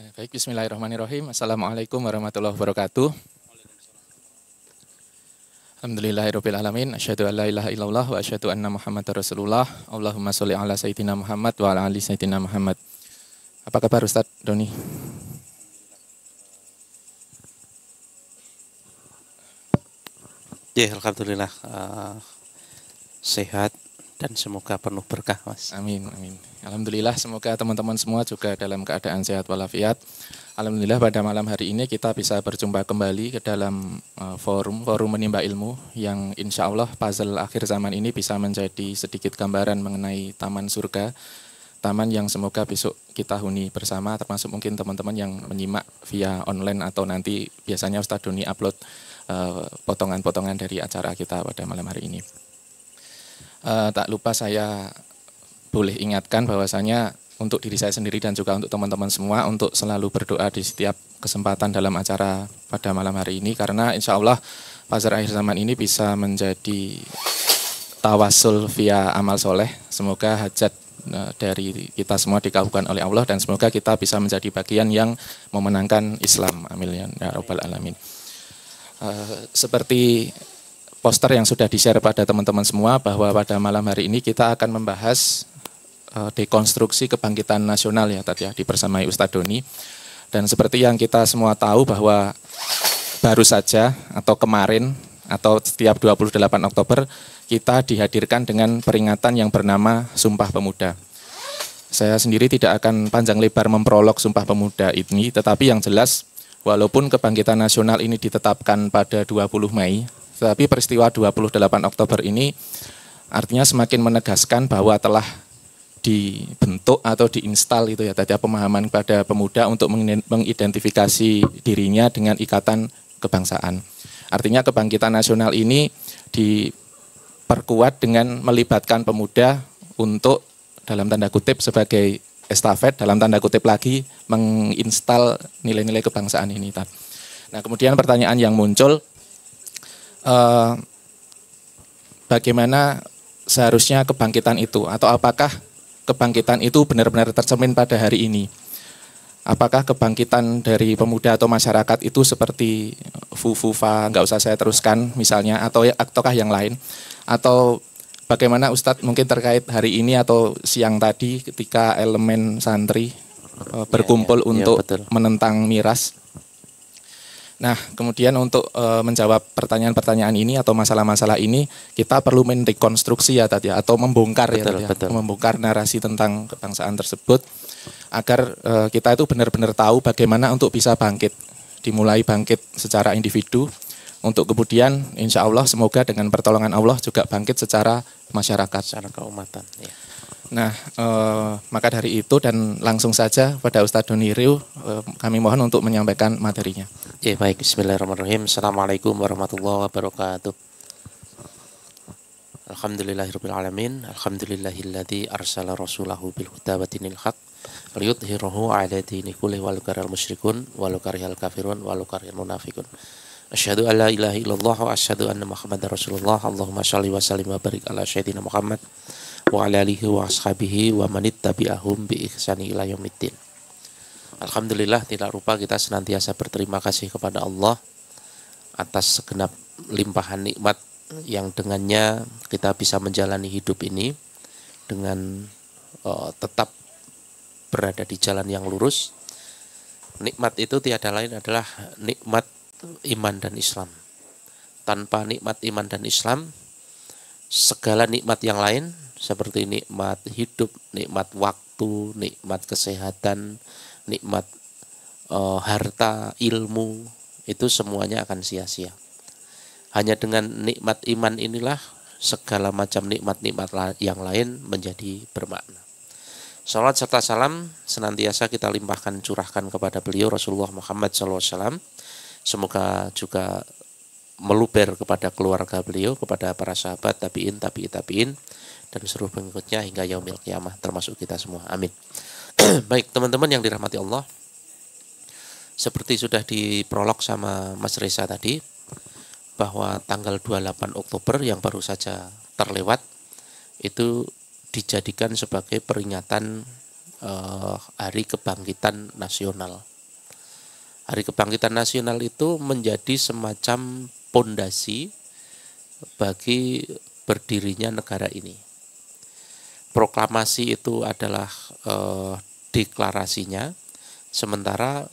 Eh, baik, bismillahirrahmanirrahim. Assalamualaikum warahmatullahi wabarakatuh. Alhamdulillahirrahmanirrahim. Asyadu an la ilaha illallah wa asyadu anna Muhammad Rasulullah. Allahumma salli ala Sayyidina Muhammad wa ala ali Sayyidina Muhammad. Apa kabar Ustaz Doni? Ya, Alhamdulillah. Uh, sehat, dan semoga penuh berkah Mas. Amin amin. Alhamdulillah semoga teman-teman semua juga dalam keadaan sehat walafiat. Alhamdulillah pada malam hari ini kita bisa berjumpa kembali ke dalam eh, forum forum menimba ilmu yang insya Allah puzzle akhir zaman ini bisa menjadi sedikit gambaran mengenai taman surga taman yang semoga besok kita huni bersama termasuk mungkin teman-teman yang menyimak via online atau nanti biasanya Ustadz Doni upload eh, potongan-potongan dari acara kita pada malam hari ini uh, tak lupa saya boleh ingatkan bahwasanya untuk diri saya sendiri dan juga untuk teman-teman semua untuk selalu berdoa di setiap kesempatan dalam acara pada malam hari ini karena insya Allah pasar akhir zaman ini bisa menjadi tawasul via amal soleh semoga hajat eh, dari kita semua dikabulkan oleh Allah dan semoga kita bisa menjadi bagian yang memenangkan Islam amin ya robbal alamin eh, seperti poster yang sudah di-share pada teman-teman semua bahwa pada malam hari ini kita akan membahas eh, dekonstruksi kebangkitan nasional ya tadi ya di dipersamai Ustadz Doni. Dan seperti yang kita semua tahu bahwa baru saja atau kemarin atau setiap 28 Oktober kita dihadirkan dengan peringatan yang bernama Sumpah Pemuda. Saya sendiri tidak akan panjang lebar memprolog Sumpah Pemuda ini, tetapi yang jelas walaupun kebangkitan nasional ini ditetapkan pada 20 Mei tetapi peristiwa 28 Oktober ini artinya semakin menegaskan bahwa telah dibentuk atau diinstal itu ya tadi pemahaman pada pemuda untuk mengidentifikasi dirinya dengan ikatan kebangsaan. Artinya kebangkitan nasional ini diperkuat dengan melibatkan pemuda untuk dalam tanda kutip sebagai estafet dalam tanda kutip lagi menginstal nilai-nilai kebangsaan ini. Nah kemudian pertanyaan yang muncul uh, bagaimana seharusnya kebangkitan itu atau apakah kebangkitan itu benar-benar tercermin pada hari ini. Apakah kebangkitan dari pemuda atau masyarakat itu seperti fufufa, nggak usah saya teruskan misalnya, atau ya, ataukah yang lain? Atau bagaimana Ustadz mungkin terkait hari ini atau siang tadi ketika elemen santri eh, iya, berkumpul ya, ya, untuk ya, menentang miras, Nah, kemudian untuk e, menjawab pertanyaan-pertanyaan ini atau masalah-masalah ini, kita perlu merekonstruksi ya tadi ya, atau membongkar ya, betul, ya tadi, membongkar narasi tentang kebangsaan tersebut agar e, kita itu benar-benar tahu bagaimana untuk bisa bangkit, dimulai bangkit secara individu untuk kemudian insya Allah semoga dengan pertolongan Allah juga bangkit secara masyarakat. Secara keumatan. Ya. Nah, eh, maka dari itu dan langsung saja pada Ustadz Doni Riu, eh, kami mohon untuk menyampaikan materinya. Ya, baik, bismillahirrahmanirrahim. Assalamualaikum warahmatullahi wabarakatuh. Alhamdulillahirrahmanirrahim. Alhamdulillahilladzi arsala rasulahu bil huda wa dinil haq liyudhirahu ala dini kulli walau musyrikun walau kafirun walau munafikun Asyhadu an la ilaha illallah wa asyhadu anna Muhammadar Rasulullah Allahumma shalli wa sallim wa barik ala sayyidina Muhammad wa ala alihi tabi'ahum bi ihsani ila yaumiddin. Alhamdulillah tidak lupa kita senantiasa berterima kasih kepada Allah atas segenap limpahan nikmat yang dengannya kita bisa menjalani hidup ini dengan uh, tetap berada di jalan yang lurus. Nikmat itu tiada lain adalah nikmat iman dan Islam. Tanpa nikmat iman dan Islam, segala nikmat yang lain seperti nikmat hidup, nikmat waktu, nikmat kesehatan, nikmat e, harta, ilmu, itu semuanya akan sia-sia. Hanya dengan nikmat iman inilah segala macam nikmat-nikmat yang lain menjadi bermakna. Salat serta salam senantiasa kita limpahkan curahkan kepada beliau Rasulullah Muhammad SAW. Semoga juga meluber kepada keluarga beliau, kepada para sahabat tabiin, tabi tabiin dan seluruh pengikutnya hingga yaumil qiyamah termasuk kita semua. Amin. Baik, teman-teman yang dirahmati Allah. Seperti sudah diprolog sama Mas Reza tadi bahwa tanggal 28 Oktober yang baru saja terlewat itu dijadikan sebagai peringatan eh, hari kebangkitan nasional. Hari kebangkitan nasional itu menjadi semacam pondasi bagi berdirinya negara ini proklamasi itu adalah eh, deklarasinya, sementara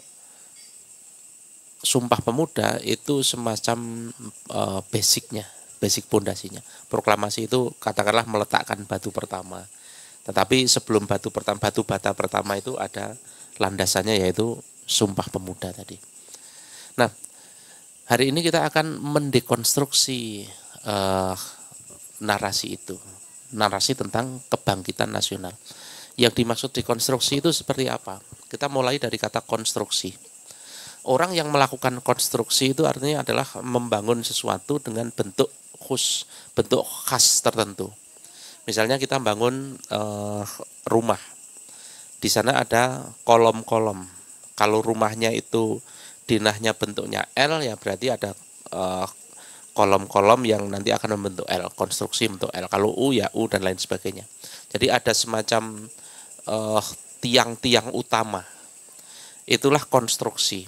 sumpah pemuda itu semacam eh, basicnya, basic pondasinya. Proklamasi itu katakanlah meletakkan batu pertama, tetapi sebelum batu pertama batu bata pertama itu ada landasannya yaitu sumpah pemuda tadi. Nah, hari ini kita akan mendekonstruksi eh, narasi itu narasi tentang kebangkitan nasional. Yang dimaksud dekonstruksi itu seperti apa? Kita mulai dari kata konstruksi. Orang yang melakukan konstruksi itu artinya adalah membangun sesuatu dengan bentuk khusus, bentuk khas tertentu. Misalnya kita bangun uh, rumah. Di sana ada kolom-kolom. Kalau rumahnya itu dinahnya bentuknya L ya berarti ada uh, kolom-kolom yang nanti akan membentuk L, konstruksi bentuk L. Kalau U ya U dan lain sebagainya. Jadi ada semacam eh, tiang-tiang utama. Itulah konstruksi.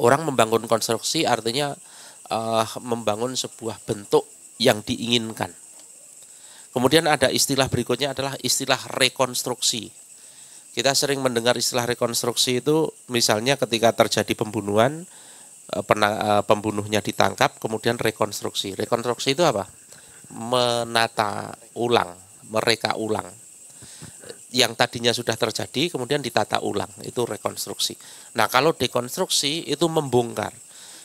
Orang membangun konstruksi artinya uh, membangun sebuah bentuk yang diinginkan. Kemudian ada istilah berikutnya adalah istilah rekonstruksi. Kita sering mendengar istilah rekonstruksi itu misalnya ketika terjadi pembunuhan, Eh, pena, eh, pembunuhnya ditangkap, kemudian rekonstruksi. Rekonstruksi itu apa? Menata ulang, mereka ulang. Yang tadinya sudah terjadi, kemudian ditata ulang. Itu rekonstruksi. Nah, kalau dekonstruksi itu membongkar.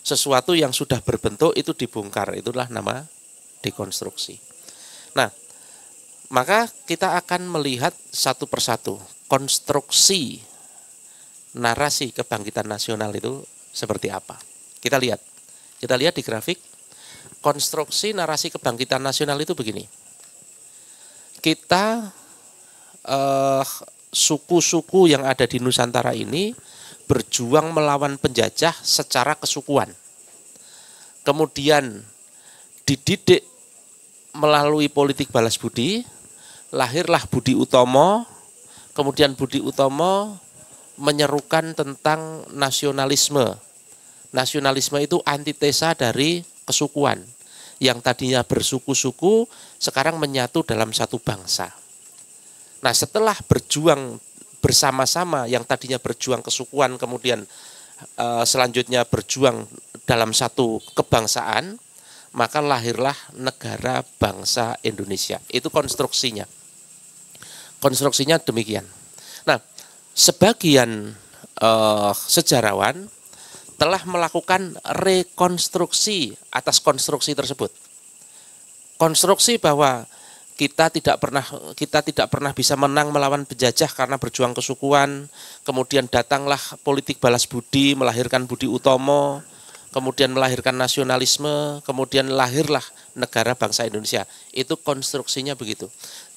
Sesuatu yang sudah berbentuk itu dibongkar. Itulah nama dekonstruksi. Nah, maka kita akan melihat satu persatu konstruksi narasi kebangkitan nasional itu seperti apa. Kita lihat. Kita lihat di grafik konstruksi narasi kebangkitan nasional itu begini. Kita suku eh, suku-suku yang ada di Nusantara ini berjuang melawan penjajah secara kesukuan. Kemudian dididik melalui politik balas budi, lahirlah Budi Utomo, kemudian Budi Utomo menyerukan tentang nasionalisme nasionalisme itu antitesa dari kesukuan yang tadinya bersuku-suku sekarang menyatu dalam satu bangsa. Nah, setelah berjuang bersama-sama yang tadinya berjuang kesukuan kemudian e, selanjutnya berjuang dalam satu kebangsaan, maka lahirlah negara bangsa Indonesia. Itu konstruksinya. Konstruksinya demikian. Nah, sebagian e, sejarawan telah melakukan rekonstruksi atas konstruksi tersebut. Konstruksi bahwa kita tidak pernah kita tidak pernah bisa menang melawan penjajah karena berjuang kesukuan. Kemudian datanglah politik balas budi melahirkan Budi Utomo, kemudian melahirkan nasionalisme, kemudian lahirlah negara bangsa Indonesia. Itu konstruksinya begitu.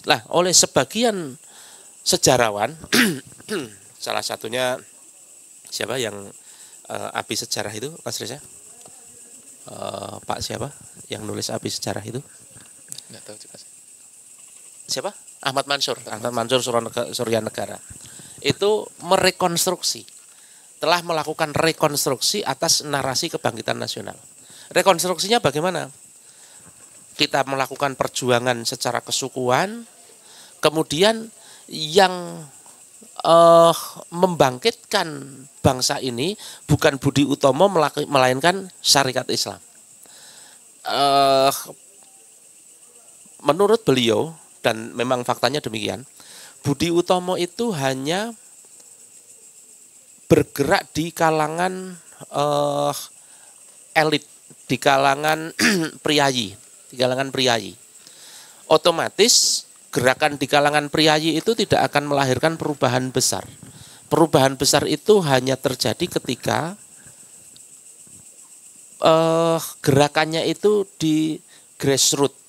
Lah, oleh sebagian sejarawan salah satunya siapa yang uh, api sejarah itu Mas Reza? Uh, Pak siapa yang nulis api sejarah itu? Nggak tahu juga Siapa? Ahmad Mansur. Ahmad Mansur Surya Negara. Itu merekonstruksi telah melakukan rekonstruksi atas narasi kebangkitan nasional. Rekonstruksinya bagaimana? Kita melakukan perjuangan secara kesukuan, kemudian yang uh, membangkitkan bangsa ini bukan Budi Utomo melainkan syarikat Islam. Uh, menurut beliau dan memang faktanya demikian, Budi Utomo itu hanya bergerak di kalangan uh, elit, di kalangan priayi, di kalangan priayi. Otomatis gerakan di kalangan priayi itu tidak akan melahirkan perubahan besar. Perubahan besar itu hanya terjadi ketika eh, gerakannya itu di grassroots.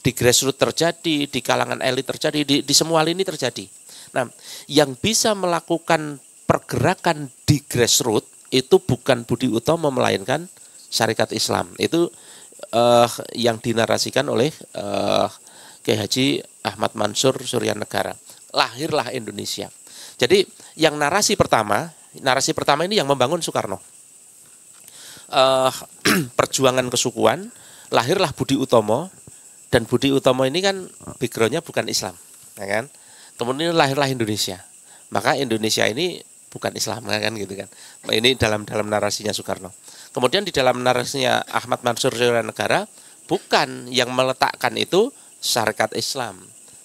Di grassroots terjadi, di kalangan elit terjadi, di, di semua lini terjadi. Nah, yang bisa melakukan pergerakan di grassroots itu bukan Budi Utomo melainkan syarikat Islam. Itu eh, yang dinarasikan oleh eh, Kiai Haji Ahmad Mansur Negara, Lahirlah Indonesia. Jadi yang narasi pertama, narasi pertama ini yang membangun Soekarno. Uh, perjuangan kesukuan, lahirlah Budi Utomo dan Budi Utomo ini kan backgroundnya bukan Islam, ya kan? Kemudian lahirlah Indonesia. Maka Indonesia ini bukan Islam ya kan gitu kan. Ini dalam dalam narasinya Soekarno. Kemudian di dalam narasinya Ahmad Mansur Negara bukan yang meletakkan itu syarikat Islam.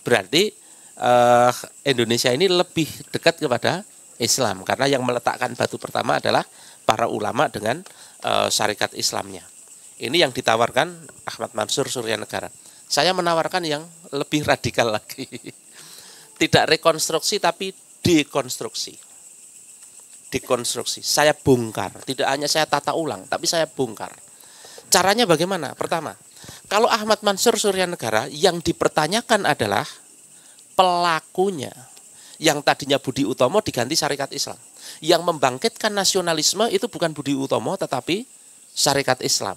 Berarti eh, Indonesia ini lebih dekat kepada Islam karena yang meletakkan batu pertama adalah para ulama dengan eh, syarikat Islamnya. Ini yang ditawarkan Ahmad Mansur Surya Negara. Saya menawarkan yang lebih radikal lagi. Tidak rekonstruksi tapi dekonstruksi. Dekonstruksi. Saya bongkar, tidak hanya saya tata ulang, tapi saya bongkar. Caranya bagaimana? Pertama, kalau Ahmad Mansur Surya Negara yang dipertanyakan adalah pelakunya yang tadinya Budi Utomo diganti Syarikat Islam. Yang membangkitkan nasionalisme itu bukan Budi Utomo tetapi Syarikat Islam.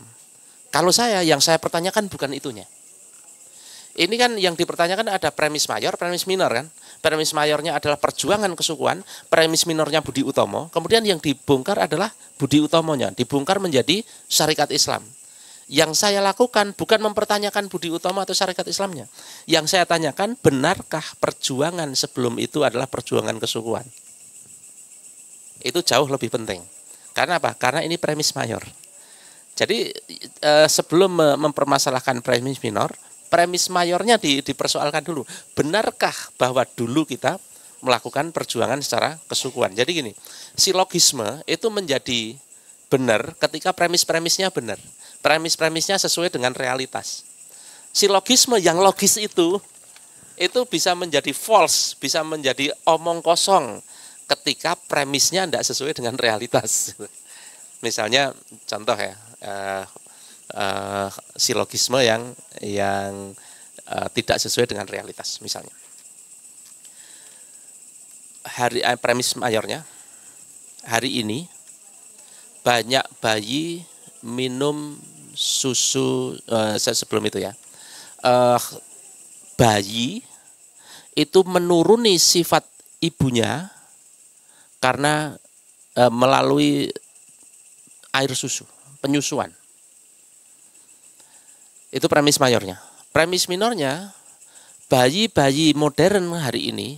Kalau saya yang saya pertanyakan bukan itunya. Ini kan yang dipertanyakan ada premis mayor, premis minor kan. Premis mayornya adalah perjuangan kesukuan, premis minornya Budi Utomo. Kemudian yang dibongkar adalah Budi Utomonya, dibongkar menjadi Syarikat Islam. Yang saya lakukan bukan mempertanyakan Budi utama atau syarikat Islamnya. Yang saya tanyakan, benarkah perjuangan sebelum itu adalah perjuangan kesukuan? Itu jauh lebih penting. Karena apa? Karena ini premis mayor. Jadi eh, sebelum mempermasalahkan premis minor, premis mayornya di, dipersoalkan dulu. Benarkah bahwa dulu kita melakukan perjuangan secara kesukuan? Jadi gini, silogisme itu menjadi benar ketika premis-premisnya benar. Premis-premisnya sesuai dengan realitas. Silogisme yang logis itu itu bisa menjadi false, bisa menjadi omong kosong ketika premisnya tidak sesuai dengan realitas. Misalnya contoh ya uh, eh, uh, eh, silogisme yang yang uh, tidak sesuai dengan realitas misalnya. Hari premis mayornya hari ini banyak bayi minum susu uh, eh, saya sebelum itu ya uh, bayi itu menuruni sifat ibunya karena uh, melalui air susu penyusuan itu premis mayornya premis minornya bayi-bayi modern hari ini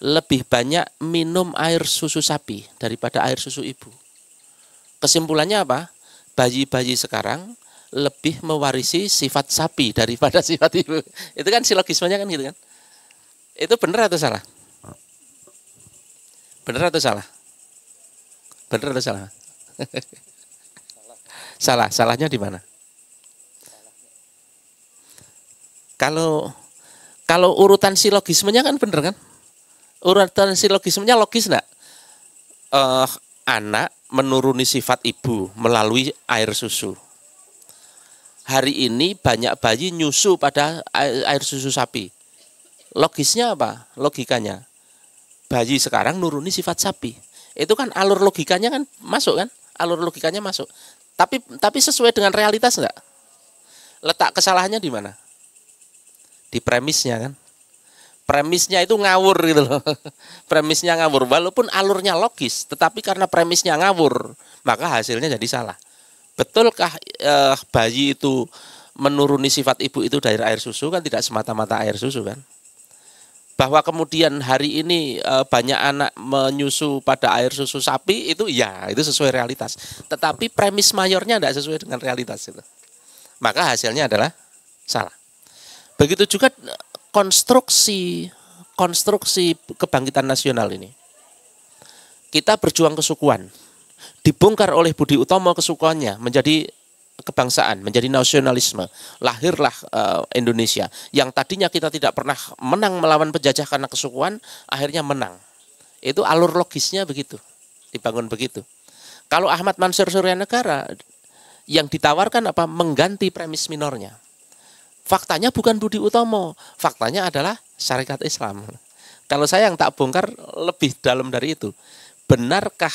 lebih banyak minum air susu sapi daripada air susu ibu kesimpulannya apa bayi-bayi sekarang lebih mewarisi sifat sapi daripada sifat ibu. Itu kan silogismenya kan gitu kan. Itu benar atau salah? Benar atau salah? Benar atau salah? salah. Salahnya di mana? Kalau kalau urutan silogismenya kan benar kan? Urutan silogismenya logis enggak? Uh, eh, anak menuruni sifat ibu melalui air susu. Hari ini banyak bayi nyusu pada air susu sapi. Logisnya apa? Logikanya. Bayi sekarang nuruni sifat sapi. Itu kan alur logikanya kan masuk kan? Alur logikanya masuk. Tapi tapi sesuai dengan realitas enggak? Letak kesalahannya di mana? Di premisnya kan? premisnya itu ngawur gitu loh. premisnya ngawur walaupun alurnya logis, tetapi karena premisnya ngawur, maka hasilnya jadi salah. Betulkah eh, bayi itu menuruni sifat ibu itu dari air susu kan tidak semata-mata air susu kan? Bahwa kemudian hari ini eh, banyak anak menyusu pada air susu sapi itu ya itu sesuai realitas. Tetapi premis mayornya tidak sesuai dengan realitas itu. Maka hasilnya adalah salah. Begitu juga konstruksi konstruksi kebangkitan nasional ini. Kita berjuang kesukuan. Dibongkar oleh Budi Utomo kesukuannya menjadi kebangsaan, menjadi nasionalisme. Lahirlah uh, Indonesia yang tadinya kita tidak pernah menang melawan penjajah karena kesukuan, akhirnya menang. Itu alur logisnya begitu. Dibangun begitu. Kalau Ahmad Mansur Suryanegara yang ditawarkan apa mengganti premis minornya faktanya bukan Budi Utomo, faktanya adalah syarikat Islam. Kalau saya yang tak bongkar lebih dalam dari itu, benarkah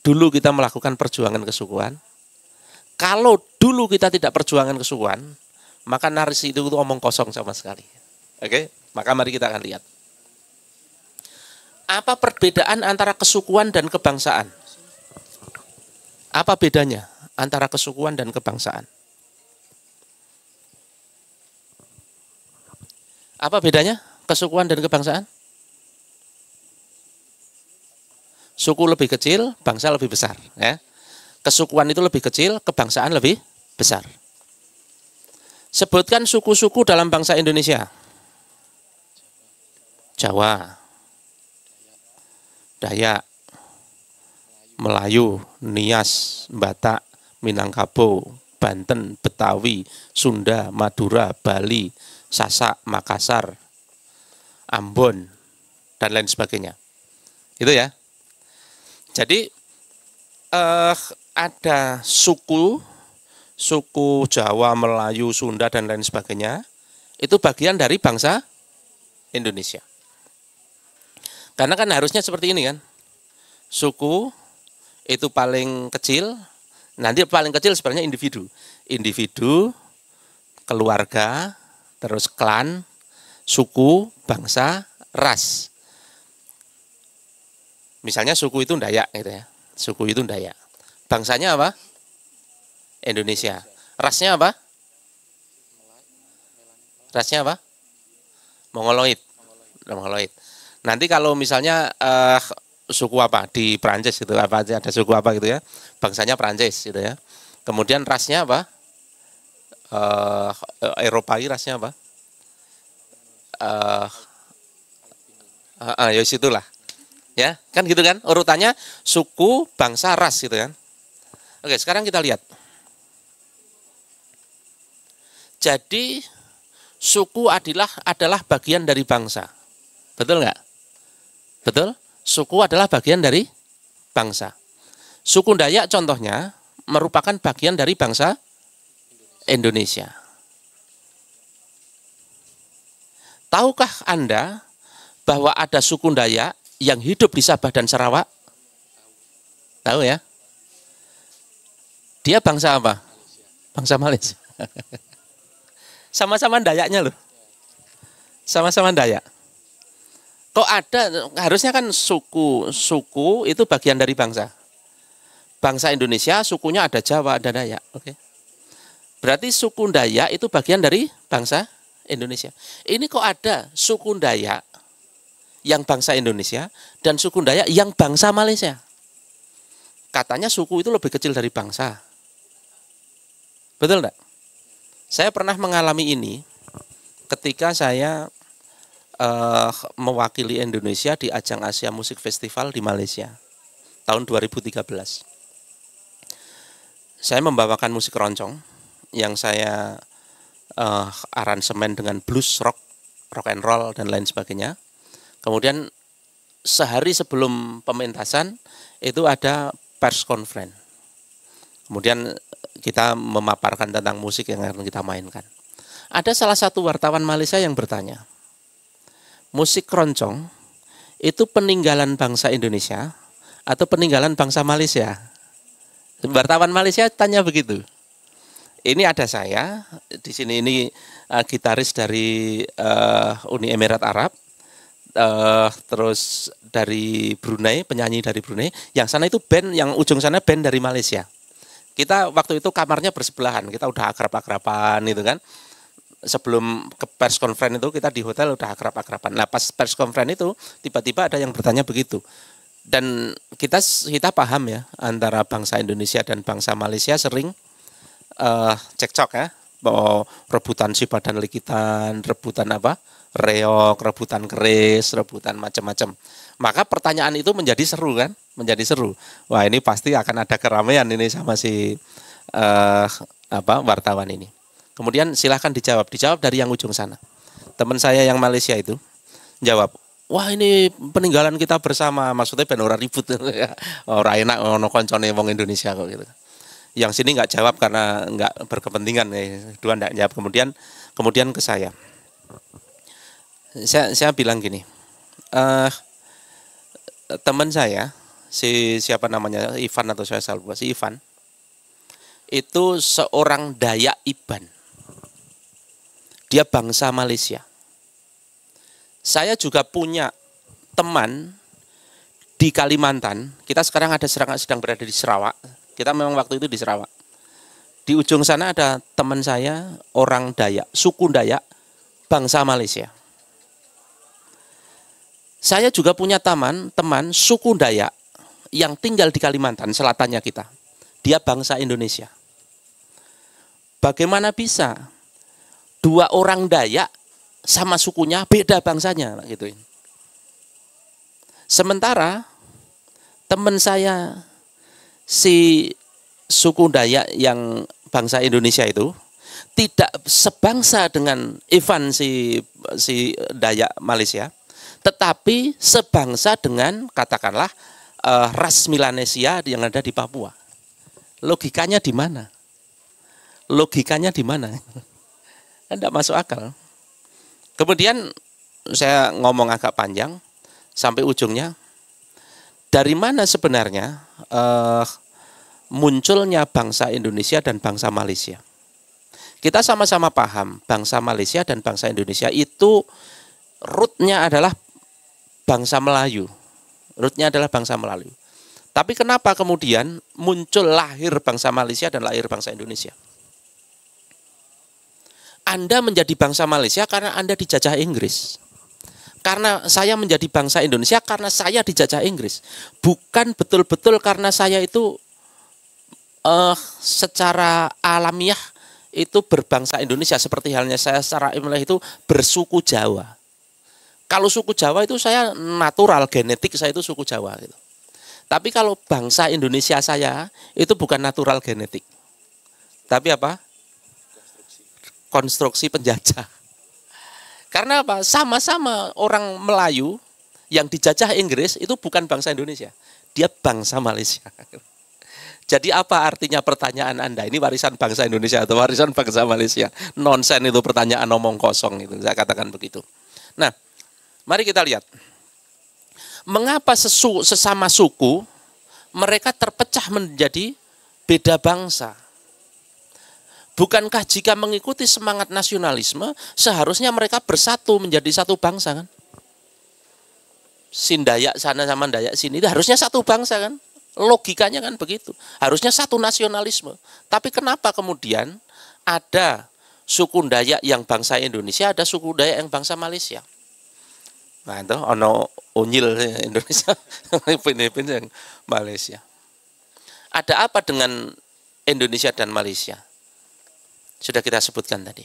dulu kita melakukan perjuangan kesukuan? Kalau dulu kita tidak perjuangan kesukuan, maka narasi itu, itu omong kosong sama sekali. Oke, maka mari kita akan lihat. Apa perbedaan antara kesukuan dan kebangsaan? Apa bedanya antara kesukuan dan kebangsaan? Apa bedanya kesukuan dan kebangsaan? Suku lebih kecil, bangsa lebih besar. Ya. Kesukuan itu lebih kecil, kebangsaan lebih besar. Sebutkan suku-suku dalam bangsa Indonesia. Jawa, Dayak, Melayu, Nias, Batak, Minangkabau, Banten, Betawi, Sunda, Madura, Bali, Sasak, Makassar, Ambon, dan lain sebagainya. Itu ya. Jadi eh, ada suku, suku Jawa, Melayu, Sunda, dan lain sebagainya. Itu bagian dari bangsa Indonesia. Karena kan harusnya seperti ini kan. Suku itu paling kecil, nanti paling kecil sebenarnya individu. Individu, keluarga, terus klan, suku, bangsa, ras. Misalnya suku itu Dayak gitu ya. Suku itu Dayak. Bangsanya apa? Indonesia. Rasnya apa? Rasnya apa? Mongoloid. Mongoloid. Nanti kalau misalnya uh, suku apa di Prancis gitu apa ada suku apa gitu ya. Bangsanya Prancis gitu ya. Kemudian rasnya apa? uh, eh, Eropai rasnya apa? Uh, uh, uh, ya situlah. Ya, kan gitu kan? Urutannya suku, bangsa, ras gitu kan. Oke, sekarang kita lihat. Jadi suku adalah adalah bagian dari bangsa. Betul nggak? Betul? Suku adalah bagian dari bangsa. Suku Dayak contohnya merupakan bagian dari bangsa Indonesia. Tahukah Anda bahwa ada suku Dayak yang hidup di Sabah dan Sarawak? Tahu ya? Dia bangsa apa? Bangsa Malaysia. Sama-sama Dayaknya loh. Sama-sama Dayak. Kok ada, harusnya kan suku-suku itu bagian dari bangsa. Bangsa Indonesia, sukunya ada Jawa, ada Dayak. Oke. Okay. Berarti suku Dayak itu bagian dari bangsa Indonesia. Ini kok ada suku Dayak yang bangsa Indonesia dan suku Dayak yang bangsa Malaysia. Katanya suku itu lebih kecil dari bangsa. Betul enggak? Saya pernah mengalami ini ketika saya uh, mewakili Indonesia di ajang Asia Musik Festival di Malaysia tahun 2013. Saya membawakan musik roncong yang saya uh, aransemen dengan blues rock, rock and roll dan lain sebagainya. Kemudian sehari sebelum pementasan itu ada pers conference. Kemudian kita memaparkan tentang musik yang akan kita mainkan. Ada salah satu wartawan Malaysia yang bertanya, musik keroncong itu peninggalan bangsa Indonesia atau peninggalan bangsa Malaysia? Wartawan Malaysia tanya begitu ini ada saya di sini ini uh, gitaris dari uh, Uni Emirat Arab uh, terus dari Brunei penyanyi dari Brunei yang sana itu band yang ujung sana band dari Malaysia kita waktu itu kamarnya bersebelahan kita udah akrab-akraban itu kan sebelum ke pers konferen itu kita di hotel udah akrab-akraban nah pas pers konferen itu tiba-tiba ada yang bertanya begitu dan kita kita paham ya antara bangsa Indonesia dan bangsa Malaysia sering uh, cekcok ya bahwa rebutan si badan likitan rebutan apa reok rebutan keris rebutan macam-macam maka pertanyaan itu menjadi seru kan menjadi seru wah ini pasti akan ada keramaian ini sama si uh, apa wartawan ini kemudian silahkan dijawab dijawab dari yang ujung sana teman saya yang Malaysia itu jawab wah ini peninggalan kita bersama maksudnya benar ora ribut orang enak ono koncone wong Indonesia kok gitu yang sini nggak jawab karena nggak berkepentingan ya. Eh, dua nggak jawab kemudian kemudian ke saya saya saya bilang gini uh, teman saya si siapa namanya Ivan atau saya salah si Ivan itu seorang Dayak Iban dia bangsa Malaysia saya juga punya teman di Kalimantan kita sekarang ada serangan sedang berada di Sarawak kita memang waktu itu di Sarawak. Di ujung sana ada teman saya, orang Dayak, suku Dayak, bangsa Malaysia. Saya juga punya taman, teman suku Dayak yang tinggal di Kalimantan, selatannya kita. Dia bangsa Indonesia. Bagaimana bisa dua orang Dayak sama sukunya beda bangsanya gitu. Sementara teman saya si suku Dayak yang bangsa Indonesia itu tidak sebangsa dengan Ivan si si Dayak Malaysia, tetapi sebangsa dengan katakanlah uh, ras Milanesia yang ada di Papua. Logikanya di mana? Logikanya di mana? Tidak masuk akal. Kemudian saya ngomong agak panjang sampai ujungnya dari mana sebenarnya uh, munculnya bangsa Indonesia dan bangsa Malaysia? Kita sama-sama paham bangsa Malaysia dan bangsa Indonesia itu rootnya adalah bangsa Melayu. Rootnya adalah bangsa Melayu. Tapi kenapa kemudian muncul lahir bangsa Malaysia dan lahir bangsa Indonesia? Anda menjadi bangsa Malaysia karena Anda dijajah Inggris karena saya menjadi bangsa Indonesia karena saya dijajah Inggris, bukan betul-betul karena saya itu uh, secara alamiah itu berbangsa Indonesia seperti halnya saya secara imlek itu bersuku Jawa. Kalau suku Jawa itu saya natural genetik saya itu suku Jawa gitu. Tapi kalau bangsa Indonesia saya itu bukan natural genetik. Tapi apa? Konstruksi, Konstruksi penjajah. Karena apa? Sama-sama orang Melayu yang dijajah Inggris itu bukan bangsa Indonesia. Dia bangsa Malaysia. Jadi apa artinya pertanyaan Anda? Ini warisan bangsa Indonesia atau warisan bangsa Malaysia? Nonsen itu pertanyaan omong kosong itu. Saya katakan begitu. Nah, mari kita lihat. Mengapa sesu, sesama suku mereka terpecah menjadi beda bangsa? Bukankah jika mengikuti semangat nasionalisme, seharusnya mereka bersatu menjadi satu bangsa kan? Sindayak sana sama Dayak sini, itu harusnya satu bangsa kan? Logikanya kan begitu. Harusnya satu nasionalisme. Tapi kenapa kemudian ada suku Dayak yang bangsa Indonesia, ada suku Dayak yang bangsa Malaysia? Nah itu ono unyil Indonesia, Filipina yang Malaysia. Ada apa dengan Indonesia dan Malaysia? Sudah kita sebutkan tadi.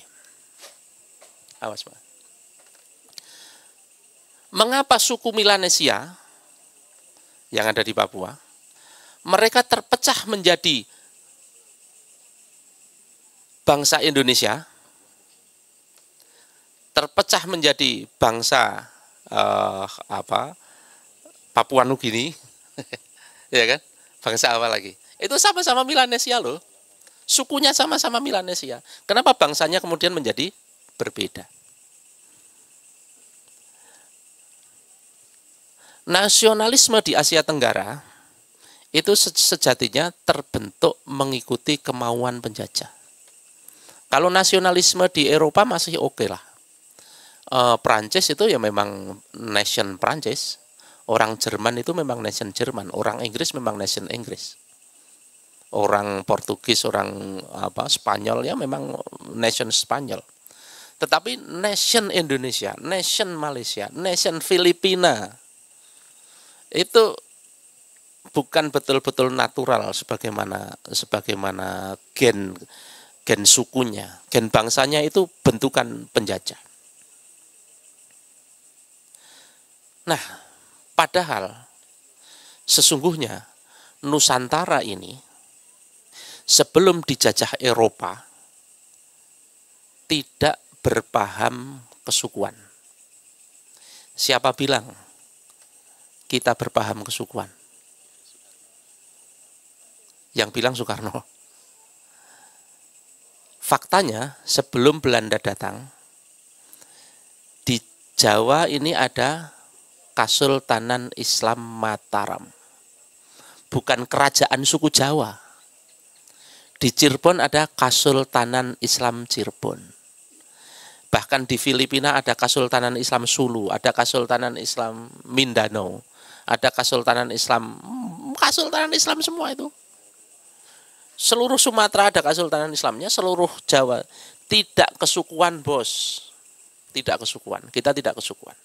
Awas, Pak. Mengapa suku Milanesia yang ada di Papua, mereka terpecah menjadi bangsa Indonesia, terpecah menjadi bangsa uh, apa Papua Nugini, ya kan? Bangsa apa lagi? Itu sama-sama Milanesia loh. Sukunya sama-sama Milanesia. Kenapa bangsanya kemudian menjadi berbeda? Nasionalisme di Asia Tenggara itu sejatinya terbentuk mengikuti kemauan penjajah. Kalau nasionalisme di Eropa masih oke okay lah. E, Prancis itu ya memang nation Prancis, orang Jerman itu memang nation Jerman, orang Inggris memang nation Inggris orang Portugis, orang apa Spanyol ya memang nation Spanyol. Tetapi nation Indonesia, nation Malaysia, nation Filipina itu bukan betul-betul natural sebagaimana sebagaimana gen gen sukunya, gen bangsanya itu bentukan penjajah. Nah, padahal sesungguhnya Nusantara ini sebelum dijajah Eropa tidak berpaham kesukuan. Siapa bilang kita berpaham kesukuan? Yang bilang Soekarno. Faktanya sebelum Belanda datang, di Jawa ini ada Kasultanan Islam Mataram. Bukan kerajaan suku Jawa, di Cirebon ada Kasultanan Islam Cirebon. Bahkan di Filipina ada Kasultanan Islam Sulu, ada Kasultanan Islam Mindanao, ada Kasultanan Islam hmm, Kasultanan Islam semua itu. Seluruh Sumatera ada Kasultanan Islamnya, seluruh Jawa tidak kesukuan, Bos. Tidak kesukuan. Kita tidak kesukuan.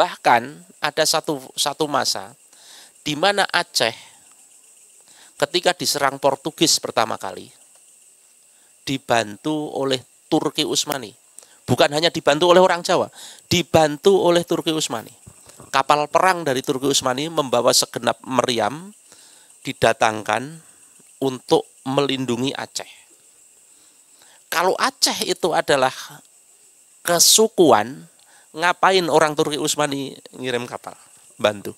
Bahkan ada satu satu masa di mana Aceh ketika diserang Portugis pertama kali dibantu oleh Turki Utsmani. Bukan hanya dibantu oleh orang Jawa, dibantu oleh Turki Utsmani. Kapal perang dari Turki Utsmani membawa segenap meriam didatangkan untuk melindungi Aceh. Kalau Aceh itu adalah kesukuan, ngapain orang Turki Utsmani ngirim kapal bantu?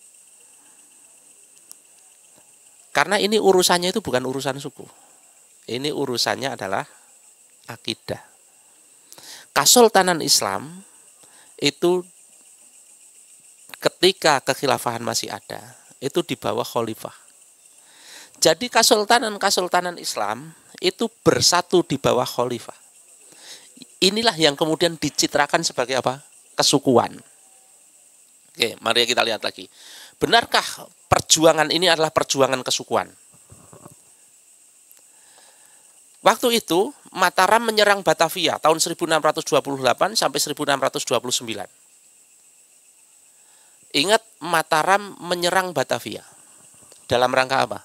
Karena ini urusannya itu bukan urusan suku. Ini urusannya adalah akidah. Kasultanan Islam itu ketika kekhilafahan masih ada, itu di bawah khalifah. Jadi kasultanan-kasultanan Islam itu bersatu di bawah khalifah. Inilah yang kemudian dicitrakan sebagai apa? Kesukuan. Oke, mari kita lihat lagi. Benarkah perjuangan ini adalah perjuangan kesukuan. Waktu itu Mataram menyerang Batavia tahun 1628 sampai 1629. Ingat Mataram menyerang Batavia. Dalam rangka apa?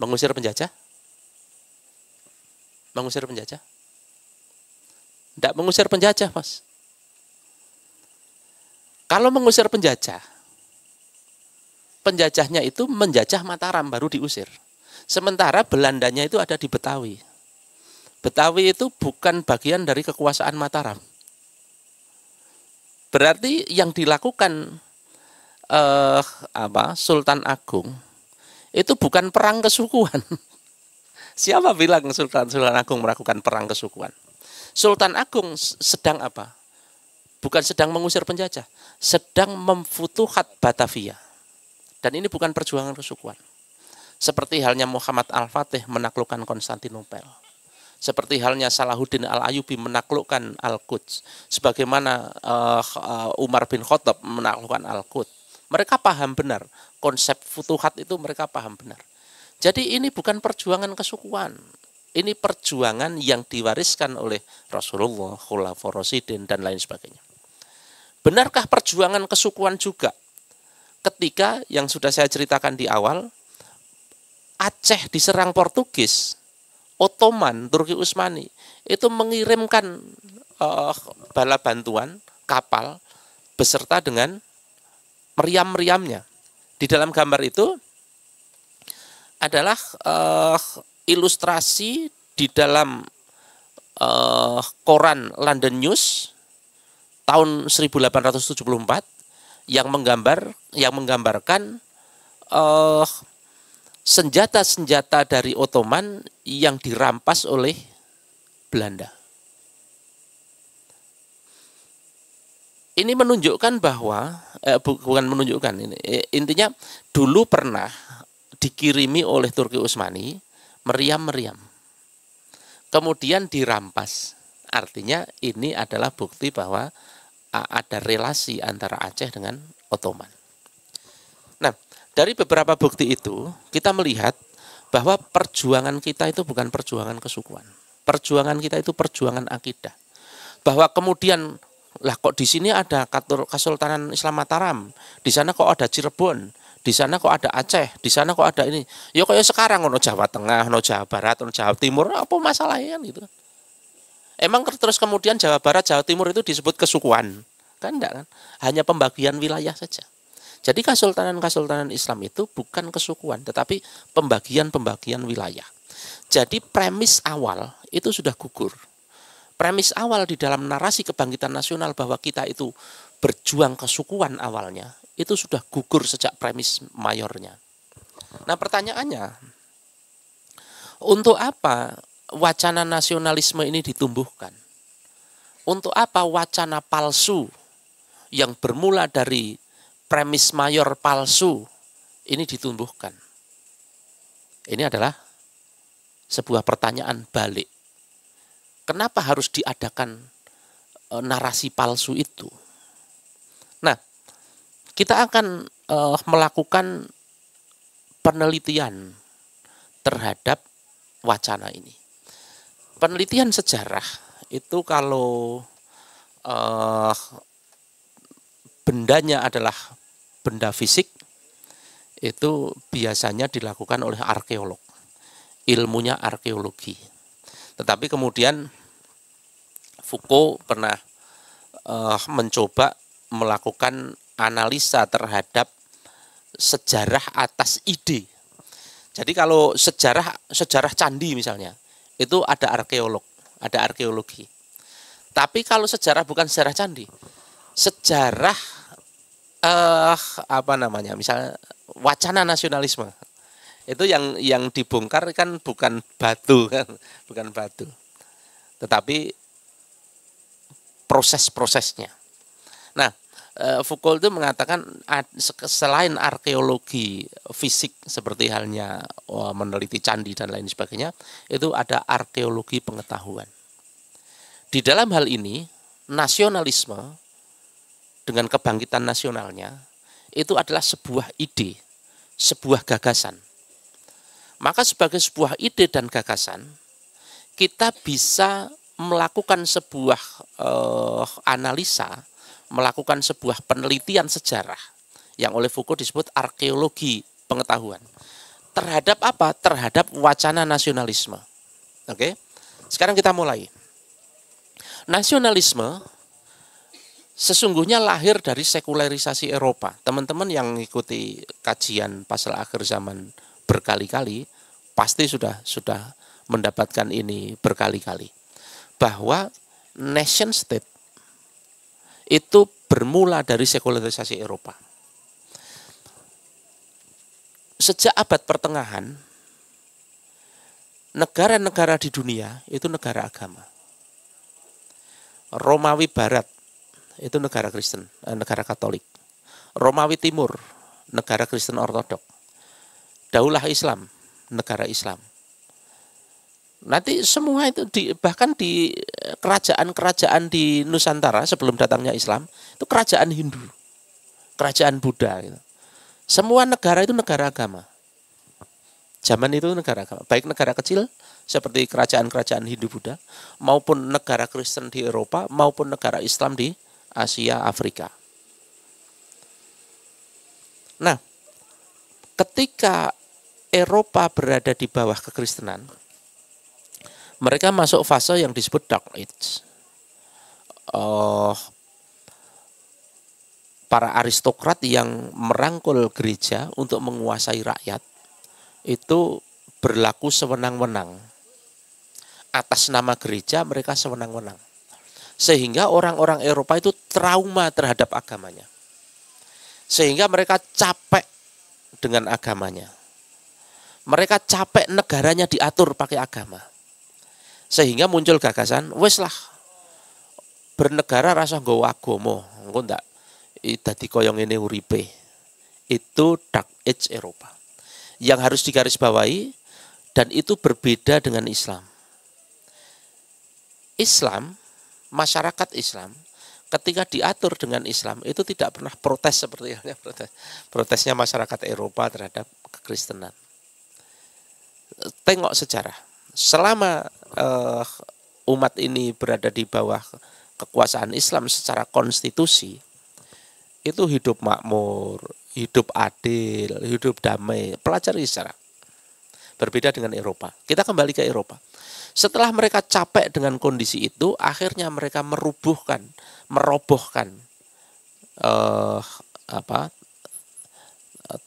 Mengusir penjajah? Mengusir penjajah? Tidak mengusir penjajah, Mas. Kalau mengusir penjajah, penjajahnya itu menjajah Mataram baru diusir. Sementara Belandanya itu ada di Betawi. Betawi itu bukan bagian dari kekuasaan Mataram. Berarti yang dilakukan eh, apa Sultan Agung itu bukan perang kesukuan. Siapa bilang Sultan Sultan Agung melakukan perang kesukuan? Sultan Agung sedang apa? Bukan sedang mengusir penjajah, sedang memfutuhat Batavia dan ini bukan perjuangan kesukuan. Seperti halnya Muhammad Al-Fatih menaklukkan Konstantinopel. Seperti halnya Salahuddin Al-Ayubi menaklukkan Al-Quds. Sebagaimana uh, Umar bin Khattab menaklukkan Al-Quds. Mereka paham benar. Konsep futuhat itu mereka paham benar. Jadi ini bukan perjuangan kesukuan. Ini perjuangan yang diwariskan oleh Rasulullah, Khulafaur Rasidin, dan lain sebagainya. Benarkah perjuangan kesukuan juga? ketika yang sudah saya ceritakan di awal Aceh diserang Portugis, Ottoman, Turki Utsmani itu mengirimkan uh, bala bantuan kapal beserta dengan meriam-meriamnya. Di dalam gambar itu adalah uh, ilustrasi di dalam uh, koran London News tahun 1874 yang menggambar yang menggambarkan uh, senjata-senjata dari Ottoman yang dirampas oleh Belanda. Ini menunjukkan bahwa eh, bukan menunjukkan ini eh, intinya dulu pernah dikirimi oleh Turki Utsmani meriam-meriam. Kemudian dirampas. Artinya ini adalah bukti bahwa ada relasi antara Aceh dengan Ottoman. Nah, dari beberapa bukti itu kita melihat bahwa perjuangan kita itu bukan perjuangan kesukuan. Perjuangan kita itu perjuangan akidah. Bahwa kemudian lah kok di sini ada Kesultanan Islam Mataram, di sana kok ada Cirebon, di sana kok ada Aceh, di sana kok ada ini. Ya kayak sekarang ono Jawa Tengah, ono Jawa Barat, ono Jawa Timur, apa masalahnya kan Emang terus kemudian Jawa Barat, Jawa Timur itu disebut kesukuan? Kan enggak kan? Hanya pembagian wilayah saja. Jadi Kesultanan Kesultanan Islam itu bukan kesukuan, tetapi pembagian-pembagian wilayah. Jadi premis awal itu sudah gugur. Premis awal di dalam narasi kebangkitan nasional bahwa kita itu berjuang kesukuan awalnya, itu sudah gugur sejak premis mayornya. Nah pertanyaannya, untuk apa wacana nasionalisme ini ditumbuhkan? Untuk apa wacana palsu yang bermula dari premis mayor palsu ini ditumbuhkan? Ini adalah sebuah pertanyaan balik. Kenapa harus diadakan e, narasi palsu itu? Nah, kita akan e, melakukan penelitian terhadap wacana ini penelitian sejarah itu kalau uh, bendanya adalah benda fisik itu biasanya dilakukan oleh arkeolog ilmunya arkeologi tetapi kemudian Foucault pernah uh, mencoba melakukan analisa terhadap sejarah atas ide jadi kalau sejarah sejarah candi misalnya itu ada arkeolog, ada arkeologi. Tapi kalau sejarah bukan sejarah candi, sejarah eh apa namanya? Misalnya wacana nasionalisme. Itu yang yang dibongkar kan bukan batu kan, bukan batu. Tetapi proses-prosesnya. Nah, Eh, Foucault itu mengatakan selain arkeologi fisik seperti halnya eh, meneliti candi dan lain sebagainya, itu ada arkeologi pengetahuan. Di dalam hal ini, nasionalisme dengan kebangkitan nasionalnya itu adalah sebuah ide, sebuah gagasan. Maka sebagai sebuah ide dan gagasan, kita bisa melakukan sebuah eh, analisa melakukan sebuah penelitian sejarah yang oleh Foucault disebut arkeologi pengetahuan. Terhadap apa? Terhadap wacana nasionalisme. Oke. Sekarang kita mulai. Nasionalisme sesungguhnya lahir dari sekularisasi Eropa. Teman-teman yang mengikuti kajian pasal akhir zaman berkali-kali pasti sudah sudah mendapatkan ini berkali-kali bahwa nation state itu bermula dari sekularisasi Eropa. Sejak abad pertengahan, negara-negara di dunia itu negara agama. Romawi Barat itu negara Kristen, eh, negara Katolik. Romawi Timur, negara Kristen Ortodok. Daulah Islam, negara Islam. Nanti semua itu di, bahkan di eh, kerajaan-kerajaan di Nusantara sebelum datangnya Islam itu kerajaan Hindu, kerajaan Buddha. Gitu. Semua negara itu negara agama. Zaman itu negara agama, baik negara kecil seperti kerajaan-kerajaan Hindu Buddha maupun negara Kristen di Eropa maupun negara Islam di Asia Afrika. Nah, ketika Eropa berada di bawah kekristenan, mereka masuk fase yang disebut dark age. Uh, para aristokrat yang merangkul gereja untuk menguasai rakyat itu berlaku sewenang-wenang. Atas nama gereja mereka sewenang-wenang. Sehingga orang-orang Eropa itu trauma terhadap agamanya. Sehingga mereka capek dengan agamanya. Mereka capek negaranya diatur pakai agama sehingga muncul gagasan, wes lah bernegara rasa nggowo agama, engko ndak dadi koyo ngene uripe. Itu dark age Eropa. Yang harus digarisbawahi dan itu berbeda dengan Islam. Islam, masyarakat Islam ketika diatur dengan Islam itu tidak pernah protes seperti halnya protes. Protesnya masyarakat Eropa terhadap kekristenan. Tengok sejarah. Selama uh, umat ini berada di bawah kekuasaan Islam secara konstitusi itu hidup makmur, hidup adil, hidup damai. Pelajari secara berbeda dengan Eropa. Kita kembali ke Eropa. Setelah mereka capek dengan kondisi itu, akhirnya mereka merubuhkan, merobohkan uh, apa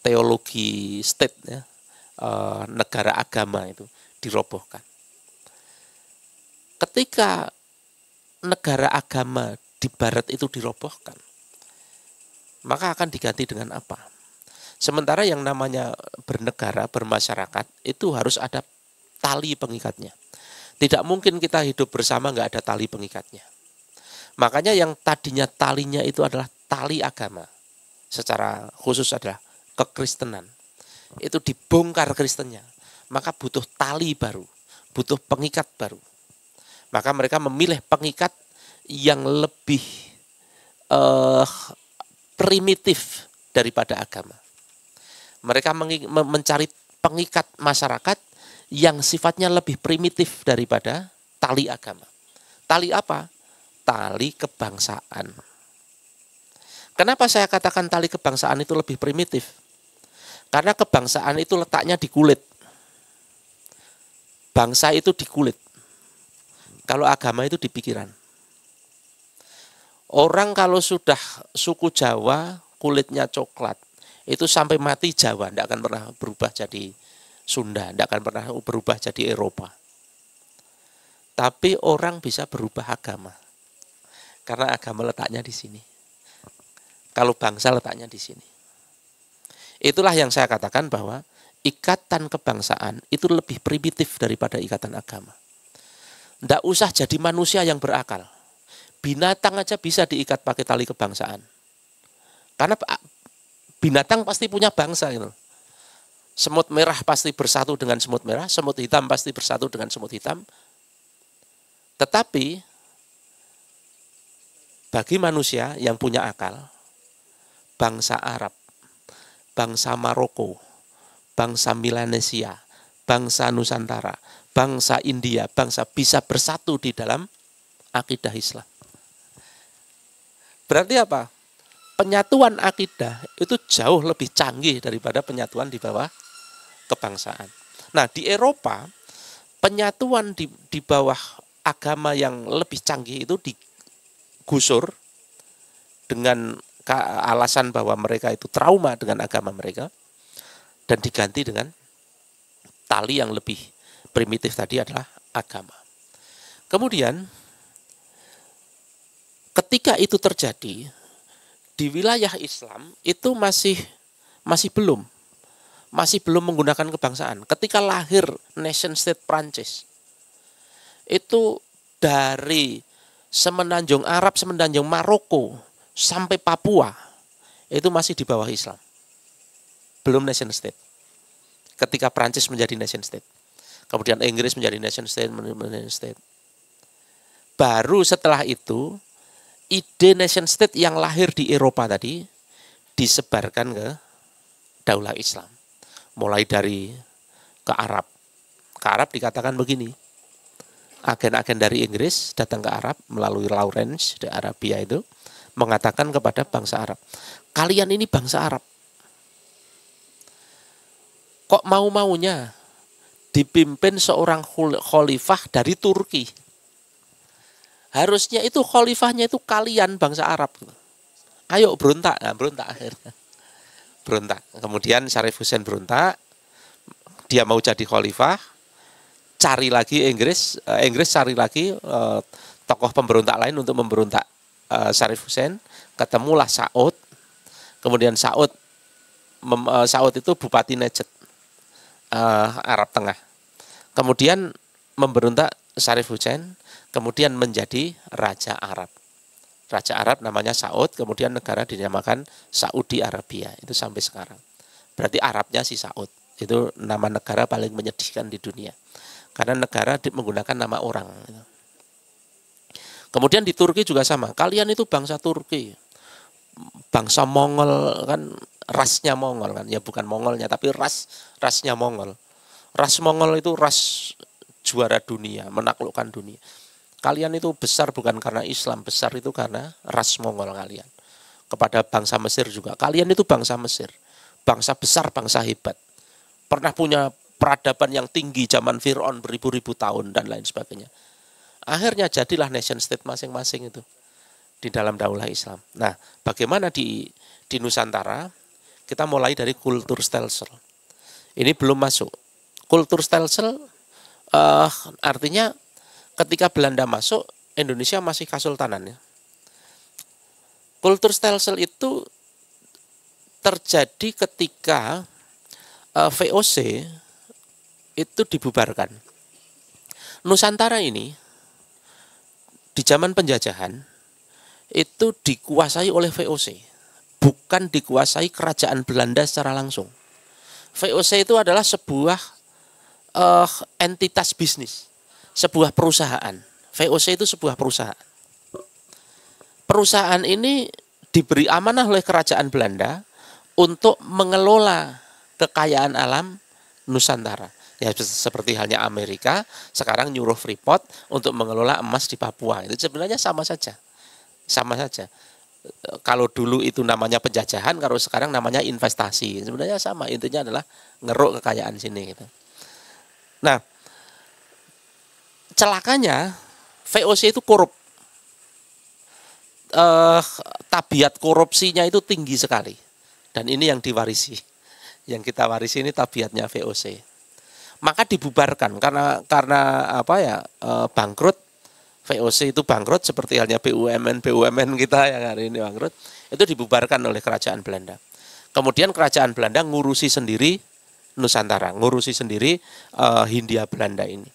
teologi state ya, uh, negara agama itu dirobohkan ketika negara agama di barat itu dirobohkan, maka akan diganti dengan apa? Sementara yang namanya bernegara, bermasyarakat, itu harus ada tali pengikatnya. Tidak mungkin kita hidup bersama nggak ada tali pengikatnya. Makanya yang tadinya talinya itu adalah tali agama. Secara khusus adalah kekristenan. Itu dibongkar Kristennya. Maka butuh tali baru, butuh pengikat baru. Maka mereka memilih pengikat yang lebih uh, primitif daripada agama. Mereka mencari pengikat masyarakat yang sifatnya lebih primitif daripada tali agama. Tali apa? Tali kebangsaan. Kenapa saya katakan tali kebangsaan itu lebih primitif? Karena kebangsaan itu letaknya di kulit. Bangsa itu di kulit. Kalau agama itu di pikiran. Orang kalau sudah suku Jawa, kulitnya coklat, itu sampai mati Jawa, tidak akan pernah berubah jadi Sunda, tidak akan pernah berubah jadi Eropa. Tapi orang bisa berubah agama. Karena agama letaknya di sini. Kalau bangsa letaknya di sini. Itulah yang saya katakan bahwa ikatan kebangsaan itu lebih primitif daripada ikatan agama. Tidak usah jadi manusia yang berakal. Binatang aja bisa diikat pakai tali kebangsaan. Karena ah, binatang pasti punya bangsa gitu. Semut merah pasti bersatu dengan semut merah, semut hitam pasti bersatu dengan semut hitam. Tetapi bagi manusia yang punya akal, bangsa Arab, bangsa Maroko, bangsa Milanesia, bangsa Nusantara, bangsa India, bangsa bisa bersatu di dalam akidah Islam. Berarti apa? Penyatuan akidah itu jauh lebih canggih daripada penyatuan di bawah kebangsaan. Nah, di Eropa penyatuan di, di bawah agama yang lebih canggih itu digusur dengan alasan bahwa mereka itu trauma dengan agama mereka dan diganti dengan tali yang lebih primitif tadi adalah agama. Kemudian ketika itu terjadi di wilayah Islam itu masih masih belum masih belum menggunakan kebangsaan. Ketika lahir nation state Prancis itu dari semenanjung Arab, semenanjung Maroko sampai Papua itu masih di bawah Islam. Belum nation state. Ketika Prancis menjadi nation state. Kemudian Inggris menjadi nation state, nation state. Baru setelah itu ide nation state yang lahir di Eropa tadi disebarkan ke daulah Islam. Mulai dari ke Arab. Ke Arab dikatakan begini. Agen-agen dari Inggris datang ke Arab melalui Lawrence di Arabia itu mengatakan kepada bangsa Arab, "Kalian ini bangsa Arab. Kok mau-maunya dipimpin seorang khalifah dari Turki. Harusnya itu khalifahnya itu kalian bangsa Arab. Ayo berontak, nah, berontak akhirnya. Berontak. Kemudian Syarif Hussein berontak, dia mau jadi khalifah, cari lagi Inggris, eh, Inggris cari lagi eh, tokoh pemberontak lain untuk memberontak eh, Syarif Hussein. Ketemulah Saud, kemudian Saud eh, Saud itu Bupati Najd uh, Arab Tengah. Kemudian memberontak Sarif Hussein, kemudian menjadi Raja Arab. Raja Arab namanya Saud, kemudian negara dinamakan Saudi Arabia. Itu sampai sekarang. Berarti Arabnya si Saud. Itu nama negara paling menyedihkan di dunia. Karena negara menggunakan nama orang. Gitu. Kemudian di Turki juga sama. Kalian itu bangsa Turki. Bangsa Mongol kan rasnya Mongol kan ya bukan Mongolnya tapi ras rasnya Mongol ras Mongol itu ras juara dunia menaklukkan dunia kalian itu besar bukan karena Islam besar itu karena ras Mongol kalian kepada bangsa Mesir juga kalian itu bangsa Mesir bangsa besar bangsa hebat pernah punya peradaban yang tinggi zaman Fir'aun beribu-ribu tahun dan lain sebagainya. Akhirnya jadilah nation state masing-masing itu di dalam daulah Islam. Nah, bagaimana di di Nusantara kita mulai dari kultur stelsel. Ini belum masuk. Kultur stelsel uh, artinya ketika Belanda masuk, Indonesia masih kasultanan ya. Kultur stelsel itu terjadi ketika uh, eh, VOC itu dibubarkan. Nusantara ini di zaman penjajahan itu dikuasai oleh VOC bukan dikuasai kerajaan Belanda secara langsung. VOC itu adalah sebuah uh, entitas bisnis, sebuah perusahaan. VOC itu sebuah perusahaan. Perusahaan ini diberi amanah oleh kerajaan Belanda untuk mengelola kekayaan alam Nusantara. Ya seperti halnya Amerika sekarang nyuruh Freeport untuk mengelola emas di Papua. Itu sebenarnya sama saja. Sama saja kalau dulu itu namanya penjajahan, kalau sekarang namanya investasi. Sebenarnya sama, intinya adalah ngeruk kekayaan sini. Gitu. Nah, celakanya VOC itu korup. Eh, tabiat korupsinya itu tinggi sekali. Dan ini yang diwarisi. Yang kita warisi ini tabiatnya VOC. Maka dibubarkan karena karena apa ya eh, bangkrut VOC itu bangkrut seperti halnya BUMN BUMN kita yang hari ini bangkrut itu dibubarkan oleh kerajaan Belanda. Kemudian kerajaan Belanda ngurusi sendiri Nusantara, ngurusi sendiri uh, Hindia Belanda ini.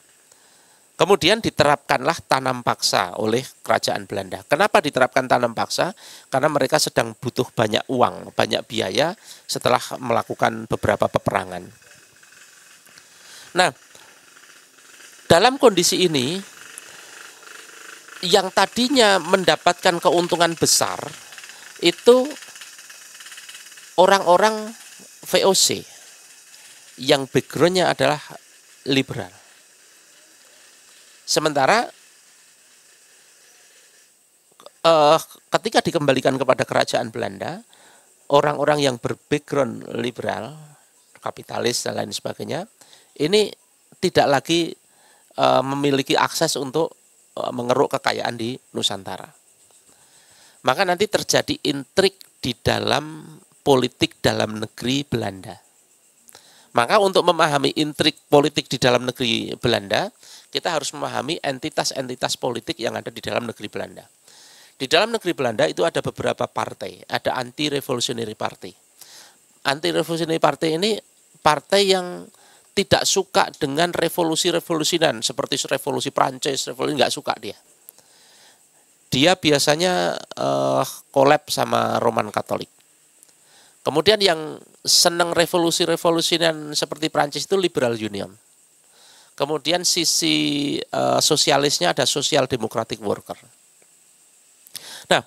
Kemudian diterapkanlah tanam paksa oleh kerajaan Belanda. Kenapa diterapkan tanam paksa? Karena mereka sedang butuh banyak uang, banyak biaya setelah melakukan beberapa peperangan. Nah, dalam kondisi ini yang tadinya mendapatkan keuntungan besar itu orang-orang VOC yang backgroundnya adalah liberal. Sementara uh, ketika dikembalikan kepada kerajaan Belanda, orang-orang yang berbackground liberal, kapitalis dan lain sebagainya, ini tidak lagi uh, memiliki akses untuk Eh, mengeruk kekayaan di Nusantara. Maka nanti terjadi intrik di dalam politik dalam negeri Belanda. Maka untuk memahami intrik politik di dalam negeri Belanda, kita harus memahami entitas-entitas politik yang ada di dalam negeri Belanda. Di dalam negeri Belanda itu ada beberapa partai, ada anti revolutionary party. Anti revolutionary party ini partai yang tidak suka dengan revolusi-revolusi dan seperti revolusi Prancis, revolusi nggak suka dia. Dia biasanya uh, collab sama Roman Katolik. Kemudian yang senang revolusi-revolusi dan seperti Prancis itu liberal union. Kemudian sisi uh, sosialisnya ada social democratic worker. Nah,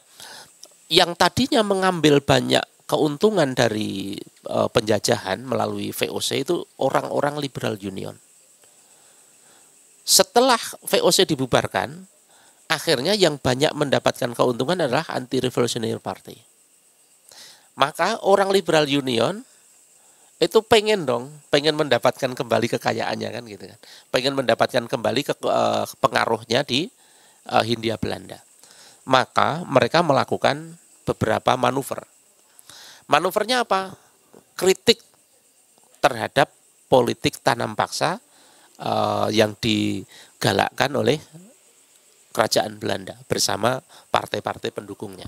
yang tadinya mengambil banyak keuntungan dari uh, penjajahan melalui VOC itu orang-orang liberal union. Setelah VOC dibubarkan, akhirnya yang banyak mendapatkan keuntungan adalah anti revolutionary party. Maka orang liberal union itu pengen dong, pengen mendapatkan kembali kekayaannya kan gitu kan. Pengen mendapatkan kembali ke uh, pengaruhnya di uh, Hindia Belanda. Maka mereka melakukan beberapa manuver Manuvernya apa? Kritik terhadap politik tanam paksa uh, yang digalakkan oleh kerajaan Belanda bersama partai-partai pendukungnya.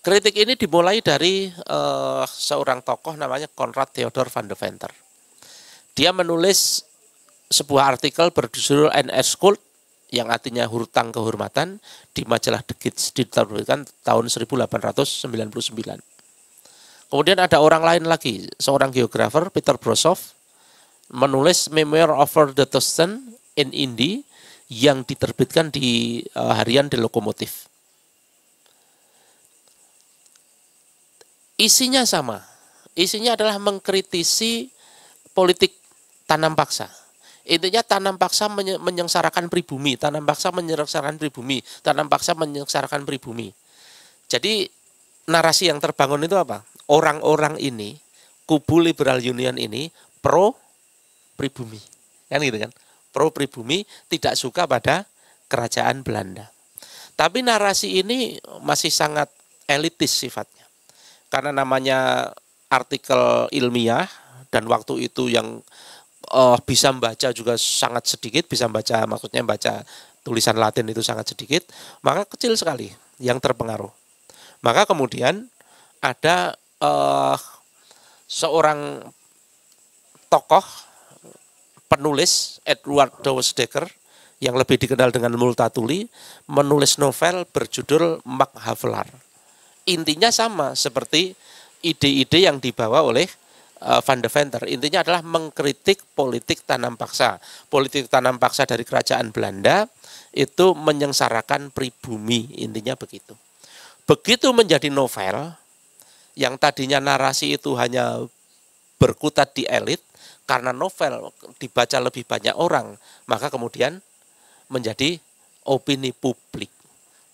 Kritik ini dimulai dari uh, seorang tokoh namanya Konrad Theodor van der Venter. Dia menulis sebuah artikel berjudul NS School yang artinya hutang kehormatan di majalah Degits diterbitkan tahun 1899. Kemudian ada orang lain lagi, seorang geografer Peter Brosov menulis Memoir of the Tustin in Indy yang diterbitkan di uh, harian The Lokomotif. Isinya sama. Isinya adalah mengkritisi politik tanam paksa Intinya tanam paksa menyengsarakan pribumi, tanam paksa menyengsarakan pribumi, tanam paksa menyengsarakan pribumi. Jadi narasi yang terbangun itu apa? Orang-orang ini, kubu liberal union ini pro pribumi. Kan gitu kan? Pro pribumi tidak suka pada kerajaan Belanda. Tapi narasi ini masih sangat elitis sifatnya. Karena namanya artikel ilmiah dan waktu itu yang uh, bisa membaca juga sangat sedikit, bisa membaca maksudnya membaca tulisan Latin itu sangat sedikit, maka kecil sekali yang terpengaruh. Maka kemudian ada uh, seorang tokoh penulis Edward dawes Decker yang lebih dikenal dengan Multatuli menulis novel berjudul Mac Havelar. Intinya sama seperti ide-ide yang dibawa oleh Eh, Van de Venter. Intinya adalah mengkritik politik tanam paksa. Politik tanam paksa dari kerajaan Belanda itu menyengsarakan pribumi, intinya begitu. Begitu menjadi novel, yang tadinya narasi itu hanya berkutat di elit, karena novel dibaca lebih banyak orang, maka kemudian menjadi opini publik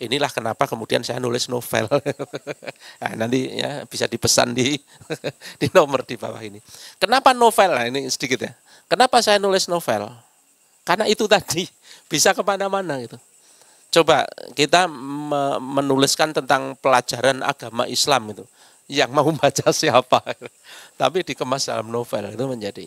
inilah kenapa kemudian saya nulis novel. nah, nanti ya bisa dipesan di di nomor di bawah ini. Kenapa novel? Nah, ini sedikit ya. Kenapa saya nulis novel? Karena itu tadi bisa kemana-mana gitu. Coba kita me menuliskan tentang pelajaran agama Islam itu. Yang mau baca siapa? Tapi dikemas dalam novel itu menjadi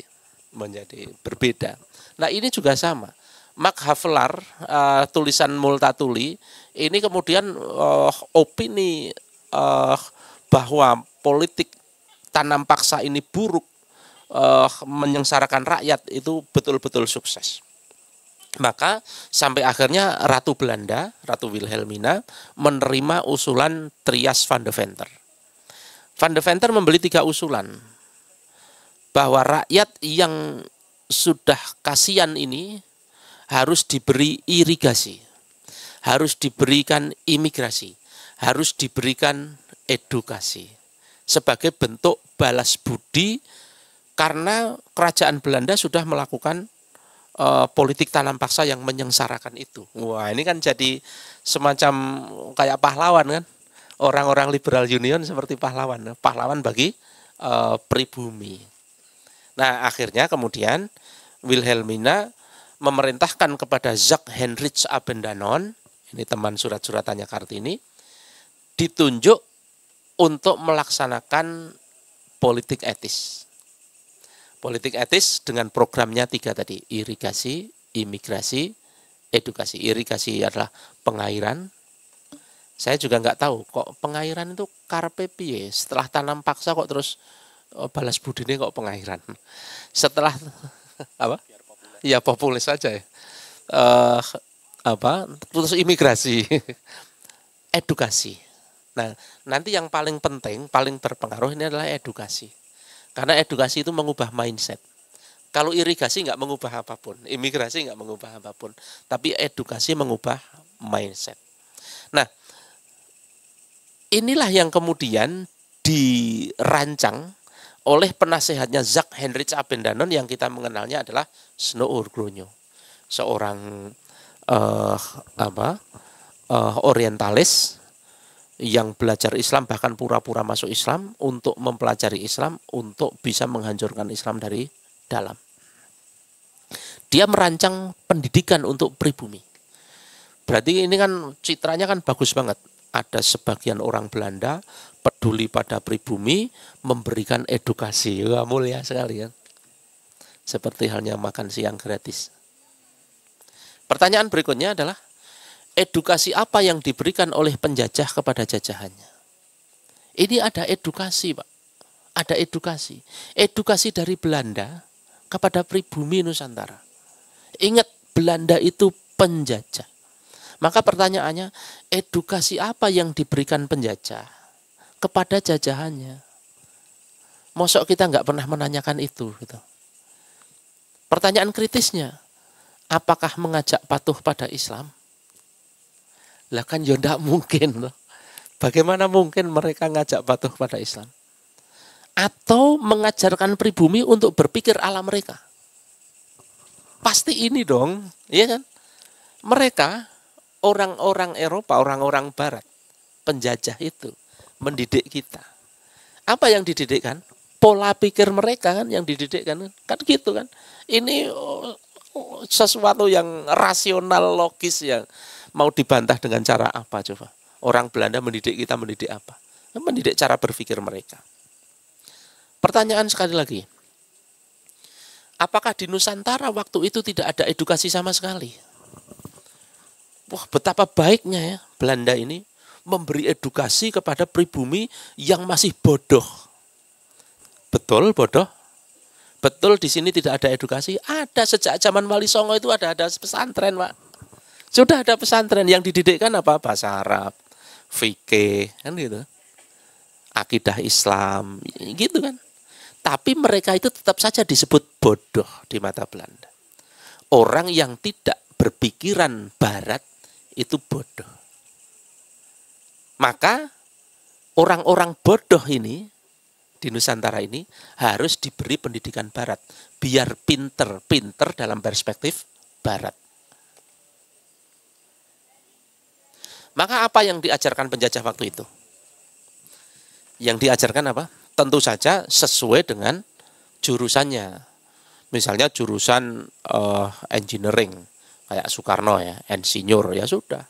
menjadi berbeda. Nah ini juga sama Mark Havelar uh, eh, tulisan Multatuli ini kemudian uh, opini uh, bahwa politik tanam paksa ini buruk uh, menyengsarakan rakyat itu betul-betul sukses. Maka sampai akhirnya Ratu Belanda, Ratu Wilhelmina menerima usulan Trias van de Venter. Van de Venter membeli tiga usulan bahwa rakyat yang sudah kasihan ini harus diberi irigasi, harus diberikan imigrasi, harus diberikan edukasi sebagai bentuk balas budi karena kerajaan Belanda sudah melakukan uh, politik tanam paksa yang menyengsarakan itu. Wah, ini kan jadi semacam kayak pahlawan kan. Orang-orang liberal union seperti pahlawan, pahlawan bagi uh, pribumi. Nah, akhirnya kemudian Wilhelmina memerintahkan kepada Zak Henrich Abendanon, ini teman surat-suratannya Kartini, ditunjuk untuk melaksanakan politik etis. Politik etis dengan programnya tiga tadi, irigasi, imigrasi, edukasi. Irigasi adalah pengairan. Saya juga nggak tahu kok pengairan itu karpe piye. Setelah tanam paksa kok terus oh, balas budi ini kok pengairan. Setelah apa? ya populis saja ya. Uh, apa terus imigrasi edukasi nah nanti yang paling penting paling berpengaruh ini adalah edukasi karena edukasi itu mengubah mindset kalau irigasi nggak mengubah apapun imigrasi nggak mengubah apapun tapi edukasi mengubah mindset nah inilah yang kemudian dirancang oleh penasehatnya Zak Henry Abendanon yang kita mengenalnya adalah Snow Urgrunyo, seorang uh, apa uh, orientalis yang belajar Islam bahkan pura-pura masuk Islam untuk mempelajari Islam untuk bisa menghancurkan Islam dari dalam. Dia merancang pendidikan untuk pribumi. Berarti ini kan citranya kan bagus banget. Ada sebagian orang Belanda peduli pada pribumi, memberikan edukasi. ya mulia sekali kan. Seperti halnya makan siang gratis. Pertanyaan berikutnya adalah, edukasi apa yang diberikan oleh penjajah kepada jajahannya? Ini ada edukasi, Pak. Ada edukasi. Edukasi dari Belanda kepada pribumi Nusantara. Ingat, Belanda itu penjajah. Maka pertanyaannya, edukasi apa yang diberikan penjajah? kepada jajahannya. Mosok kita nggak pernah menanyakan itu. Gitu. Pertanyaan kritisnya, apakah mengajak patuh pada Islam? Lah kan ya mungkin. Loh. Bagaimana mungkin mereka ngajak patuh pada Islam? Atau mengajarkan pribumi untuk berpikir ala mereka? Pasti ini dong, ya kan? Mereka, orang-orang Eropa, orang-orang Barat, penjajah itu, mendidik kita. Apa yang dididikkan? Pola pikir mereka kan yang dididikkan. Kan, kan gitu kan. Ini oh, oh, sesuatu yang rasional, logis yang mau dibantah dengan cara apa coba? Orang Belanda mendidik kita mendidik apa? Mendidik cara berpikir mereka. Pertanyaan sekali lagi. Apakah di Nusantara waktu itu tidak ada edukasi sama sekali? Wah, betapa baiknya ya Belanda ini memberi edukasi kepada pribumi yang masih bodoh. Betul bodoh? Betul di sini tidak ada edukasi? Ada sejak zaman Wali Songo itu ada ada pesantren, Pak. Sudah ada pesantren yang dididikkan apa? Bahasa Arab, fikih, kan gitu. Akidah Islam, gitu kan. Tapi mereka itu tetap saja disebut bodoh di mata Belanda. Orang yang tidak berpikiran barat itu bodoh. Maka orang-orang bodoh ini di Nusantara ini harus diberi pendidikan barat biar pinter-pinter dalam perspektif barat. Maka apa yang diajarkan penjajah waktu itu? Yang diajarkan apa? Tentu saja sesuai dengan jurusannya. Misalnya jurusan uh, engineering kayak Soekarno ya, insinyur ya sudah.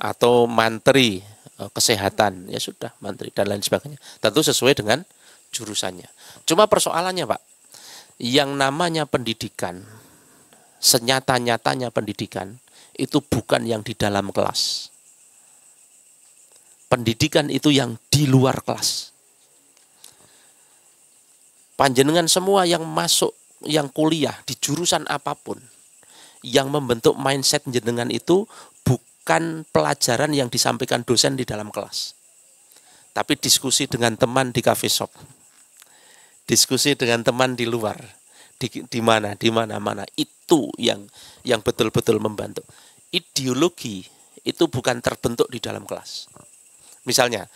Atau mantri Eh, kesehatan ya sudah menteri dan lain sebagainya tentu sesuai dengan jurusannya cuma persoalannya pak yang namanya pendidikan senyata nyatanya pendidikan itu bukan yang di dalam kelas pendidikan itu yang di luar kelas panjenengan semua yang masuk yang kuliah di jurusan apapun yang membentuk mindset jenengan itu bukan pelajaran yang disampaikan dosen di dalam kelas. Tapi diskusi dengan teman di cafe shop. Diskusi dengan teman di luar. Di, di mana, di mana-mana. Itu yang yang betul-betul membantu. Ideologi itu bukan terbentuk di dalam kelas. Misalnya,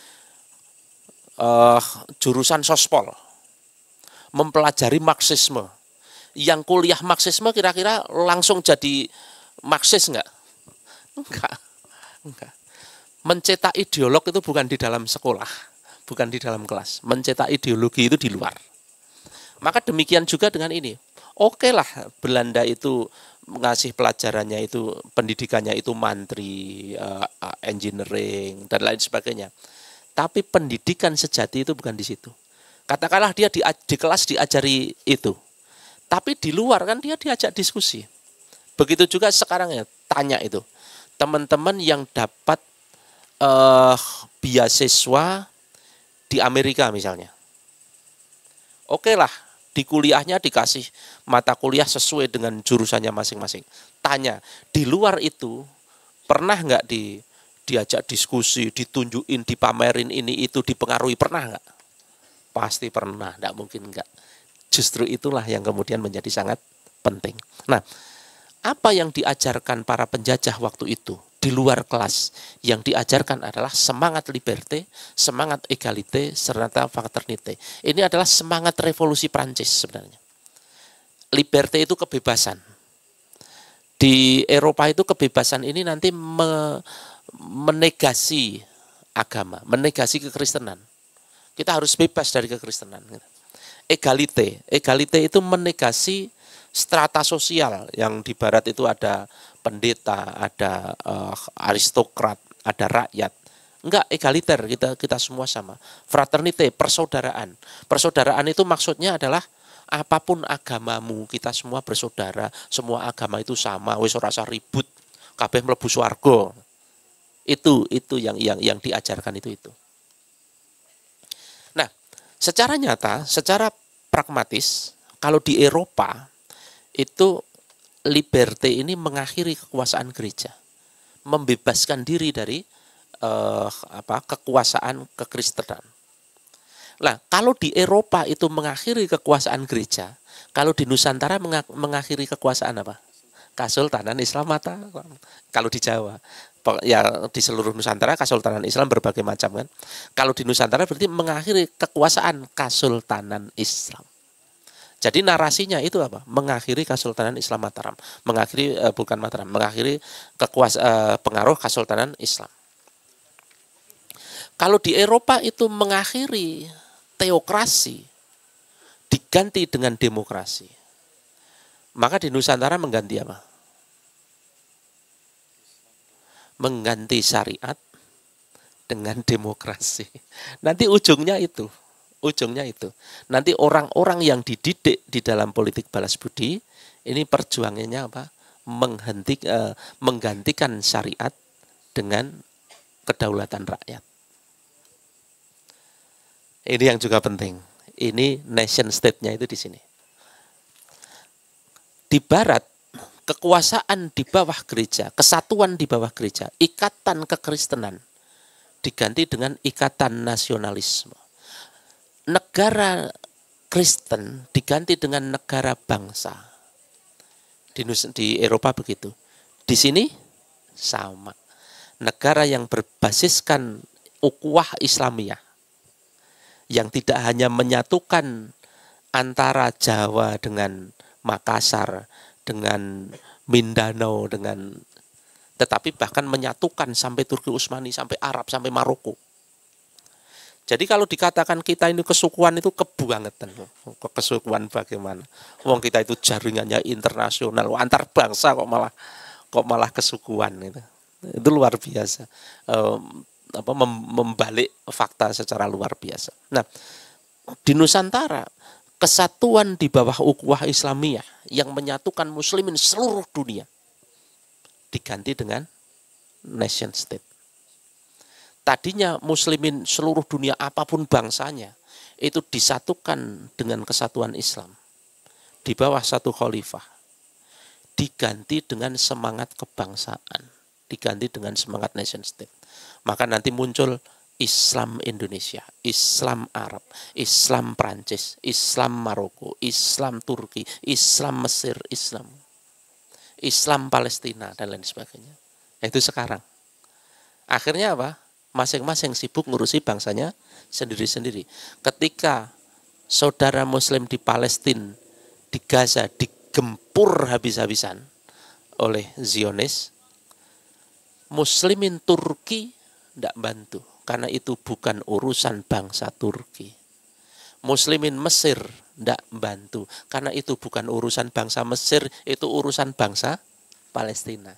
uh, jurusan sospol mempelajari marxisme. Yang kuliah marxisme kira-kira langsung jadi marxis enggak? Enggak. Enggak. Mencetak ideolog itu bukan di dalam sekolah, bukan di dalam kelas. Mencetak ideologi itu di luar. Maka demikian juga dengan ini. Oke lah Belanda itu ngasih pelajarannya itu pendidikannya itu mantri, eh, eh, engineering dan lain sebagainya. Tapi pendidikan sejati itu bukan di situ. Katakanlah dia di, di kelas diajari itu, tapi di luar kan dia diajak diskusi. Begitu juga sekarang ya tanya itu teman-teman yang dapat uh, beasiswa di Amerika misalnya. Oke okay lah, di kuliahnya dikasih mata kuliah sesuai dengan jurusannya masing-masing. Tanya, di luar itu pernah nggak di diajak diskusi, ditunjukin, dipamerin ini itu, dipengaruhi pernah nggak? Pasti pernah, nggak mungkin nggak. Justru itulah yang kemudian menjadi sangat penting. Nah, apa yang diajarkan para penjajah waktu itu di luar kelas yang diajarkan adalah semangat liberté, semangat egalite, serta fraternité. Ini adalah semangat revolusi Prancis sebenarnya. Liberté itu kebebasan. Di Eropa itu kebebasan ini nanti me menegasi agama, menegasi kekristenan. Kita harus bebas dari kekristenan. Egalite, egalite itu menegasi strata sosial yang di barat itu ada pendeta, ada uh, aristokrat, ada rakyat. Enggak egaliter, kita kita semua sama. Fraternite, persaudaraan. Persaudaraan itu maksudnya adalah apapun agamamu, kita semua bersaudara, semua agama itu sama, wis ora usah ribut. Kabeh mlebu swarga. Itu itu yang yang yang diajarkan itu itu. Nah, secara nyata, secara pragmatis kalau di Eropa itu liberty ini mengakhiri kekuasaan gereja, membebaskan diri dari eh, apa kekuasaan kekristenan. Nah, kalau di Eropa itu mengakhiri kekuasaan gereja, kalau di Nusantara mengakhiri kekuasaan apa? Kasultanan Islam mata. Kalau di Jawa, ya di seluruh Nusantara Kasultanan Islam berbagai macam kan. Kalau di Nusantara berarti mengakhiri kekuasaan Kasultanan Islam. Jadi narasinya itu apa? Mengakhiri Kesultanan Islam Mataram, mengakhiri eh, bukan Mataram, mengakhiri kekuas eh, pengaruh Kesultanan Islam. Kalau di Eropa itu mengakhiri teokrasi diganti dengan demokrasi. Maka di Nusantara mengganti apa? Mengganti syariat dengan demokrasi. Nanti ujungnya itu. Ujungnya itu. Nanti orang-orang yang dididik di dalam politik balas budi ini perjuangannya apa? Menghenti, eh, menggantikan syariat dengan kedaulatan rakyat. Ini yang juga penting. Ini nation state-nya itu di sini. Di barat kekuasaan di bawah gereja, kesatuan di bawah gereja, ikatan kekristenan diganti dengan ikatan nasionalisme negara Kristen diganti dengan negara bangsa. Di, di Eropa begitu. Di sini sama. Negara yang berbasiskan ukuah Islamiyah. Yang tidak hanya menyatukan antara Jawa dengan Makassar, dengan Mindanao, dengan tetapi bahkan menyatukan sampai Turki Utsmani, sampai Arab, sampai Maroko. Jadi kalau dikatakan kita ini kesukuan itu kok Kesukuan bagaimana? Wong kita itu jaringannya internasional, antar bangsa kok malah kok malah kesukuan itu. Itu luar biasa. apa membalik fakta secara luar biasa. Nah, di Nusantara kesatuan di bawah ukuah Islamiyah yang menyatukan muslimin seluruh dunia diganti dengan nation state tadinya muslimin seluruh dunia apapun bangsanya itu disatukan dengan kesatuan Islam di bawah satu khalifah diganti dengan semangat kebangsaan diganti dengan semangat nation state maka nanti muncul Islam Indonesia, Islam Arab, Islam Prancis, Islam Maroko, Islam Turki, Islam Mesir, Islam Islam Palestina dan lain sebagainya. Itu sekarang. Akhirnya apa? masing-masing sibuk ngurusi bangsanya sendiri-sendiri. Ketika saudara muslim di Palestina, di Gaza digempur habis-habisan oleh Zionis, muslimin Turki tidak bantu karena itu bukan urusan bangsa Turki. Muslimin Mesir tidak bantu karena itu bukan urusan bangsa Mesir, itu urusan bangsa Palestina.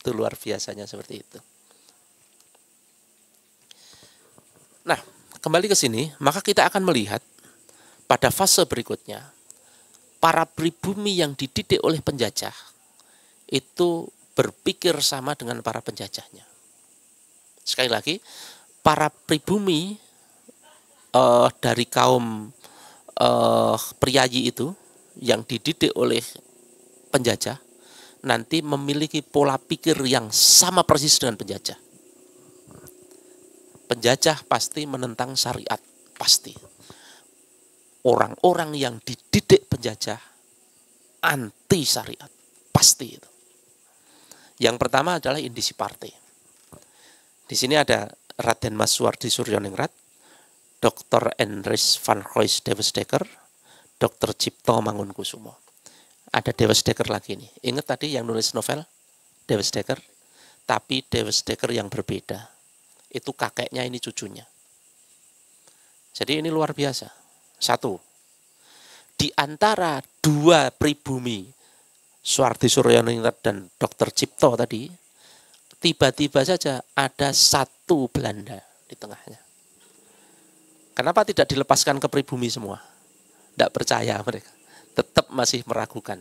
Itu luar biasanya seperti itu. Nah, kembali ke sini, maka kita akan melihat pada fase berikutnya, para pribumi yang dididik oleh penjajah itu berpikir sama dengan para penjajahnya. Sekali lagi, para pribumi uh, dari kaum uh, priayi itu yang dididik oleh penjajah nanti memiliki pola pikir yang sama persis dengan penjajah penjajah pasti menentang syariat, pasti. Orang-orang yang dididik penjajah anti syariat, pasti itu. Yang pertama adalah indisi partai. Di sini ada Raden Mas Suwardi Suryaningrat, Dr. Enris van Roys Devastaker, Dr. Cipto Mangunkusumo. Ada Devastaker lagi nih. Ingat tadi yang nulis novel? Devastaker, tapi Devastaker yang berbeda itu kakeknya ini cucunya. Jadi ini luar biasa. Satu, di antara dua pribumi Suwardi Suryaningrat dan Dr. Cipto tadi, tiba-tiba saja ada satu Belanda di tengahnya. Kenapa tidak dilepaskan ke pribumi semua? Tidak percaya mereka. Tetap masih meragukan.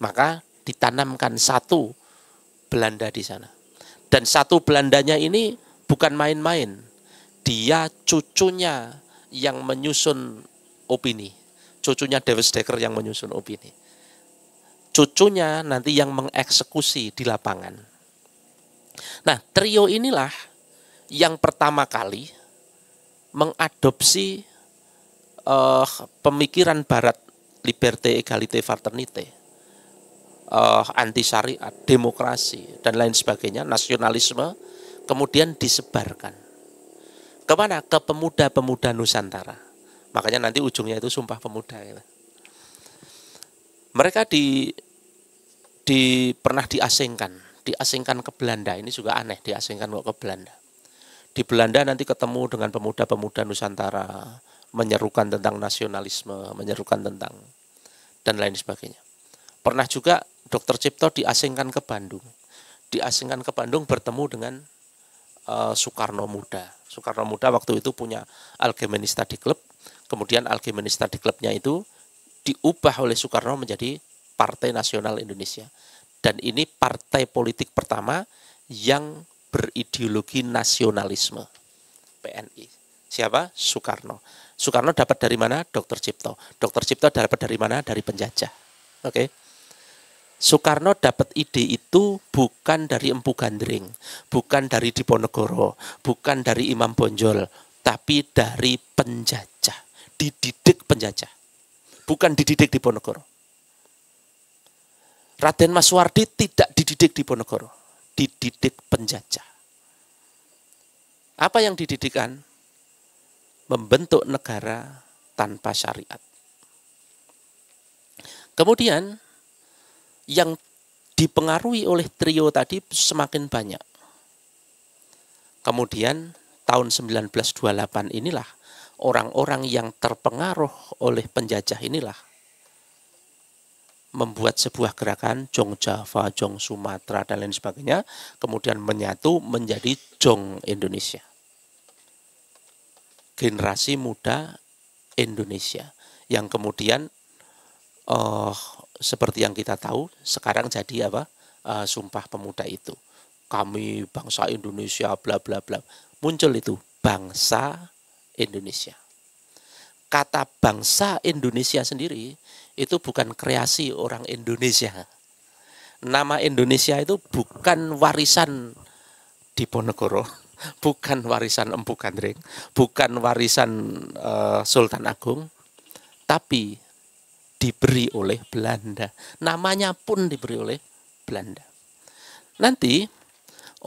Maka ditanamkan satu Belanda di sana. Dan satu Belandanya ini bukan main-main. Dia cucunya yang menyusun opini. Cucunya Davis Decker yang menyusun opini. Cucunya nanti yang mengeksekusi di lapangan. Nah, trio inilah yang pertama kali mengadopsi uh, pemikiran barat liberté, égalité, fraternité, uh, anti syariat, demokrasi dan lain sebagainya, nasionalisme kemudian disebarkan. Kemana? Ke pemuda-pemuda Nusantara. Makanya nanti ujungnya itu Sumpah Pemuda. Gitu. Mereka di, di pernah diasingkan, diasingkan ke Belanda. Ini juga aneh, diasingkan ke Belanda. Di Belanda nanti ketemu dengan pemuda-pemuda Nusantara, menyerukan tentang nasionalisme, menyerukan tentang dan lain sebagainya. Pernah juga Dokter Cipto diasingkan ke Bandung. Diasingkan ke Bandung bertemu dengan Eh, Soekarno Muda. Soekarno Muda waktu itu punya Algemeni Study Club. Kemudian Algemeni Study Clubnya itu diubah oleh Soekarno menjadi Partai Nasional Indonesia. Dan ini partai politik pertama yang berideologi nasionalisme. PNI. Siapa? Soekarno. Soekarno dapat dari mana? Dokter Cipto. Dokter Cipto dapat dari mana? Dari penjajah. Oke. Okay? Soekarno dapat ide itu bukan dari Empu Gandring, bukan dari Diponegoro, bukan dari Imam Bonjol, tapi dari penjajah, dididik penjajah, bukan dididik Diponegoro. Raden Mas Wardi tidak dididik Diponegoro, dididik penjajah. Apa yang dididikan? Membentuk negara tanpa syariat. Kemudian yang dipengaruhi oleh trio tadi semakin banyak. Kemudian tahun 1928 inilah orang-orang yang terpengaruh oleh penjajah inilah membuat sebuah gerakan Jong Java, Jong Sumatera dan lain sebagainya, kemudian menyatu menjadi Jong Indonesia. Generasi muda Indonesia yang kemudian uh, seperti yang kita tahu sekarang jadi apa uh, sumpah pemuda itu kami bangsa Indonesia bla bla bla muncul itu bangsa Indonesia kata bangsa Indonesia sendiri itu bukan kreasi orang Indonesia nama Indonesia itu bukan warisan Diponegoro bukan warisan Empu Gandring bukan warisan uh, Sultan Agung tapi diberi oleh Belanda. Namanya pun diberi oleh Belanda. Nanti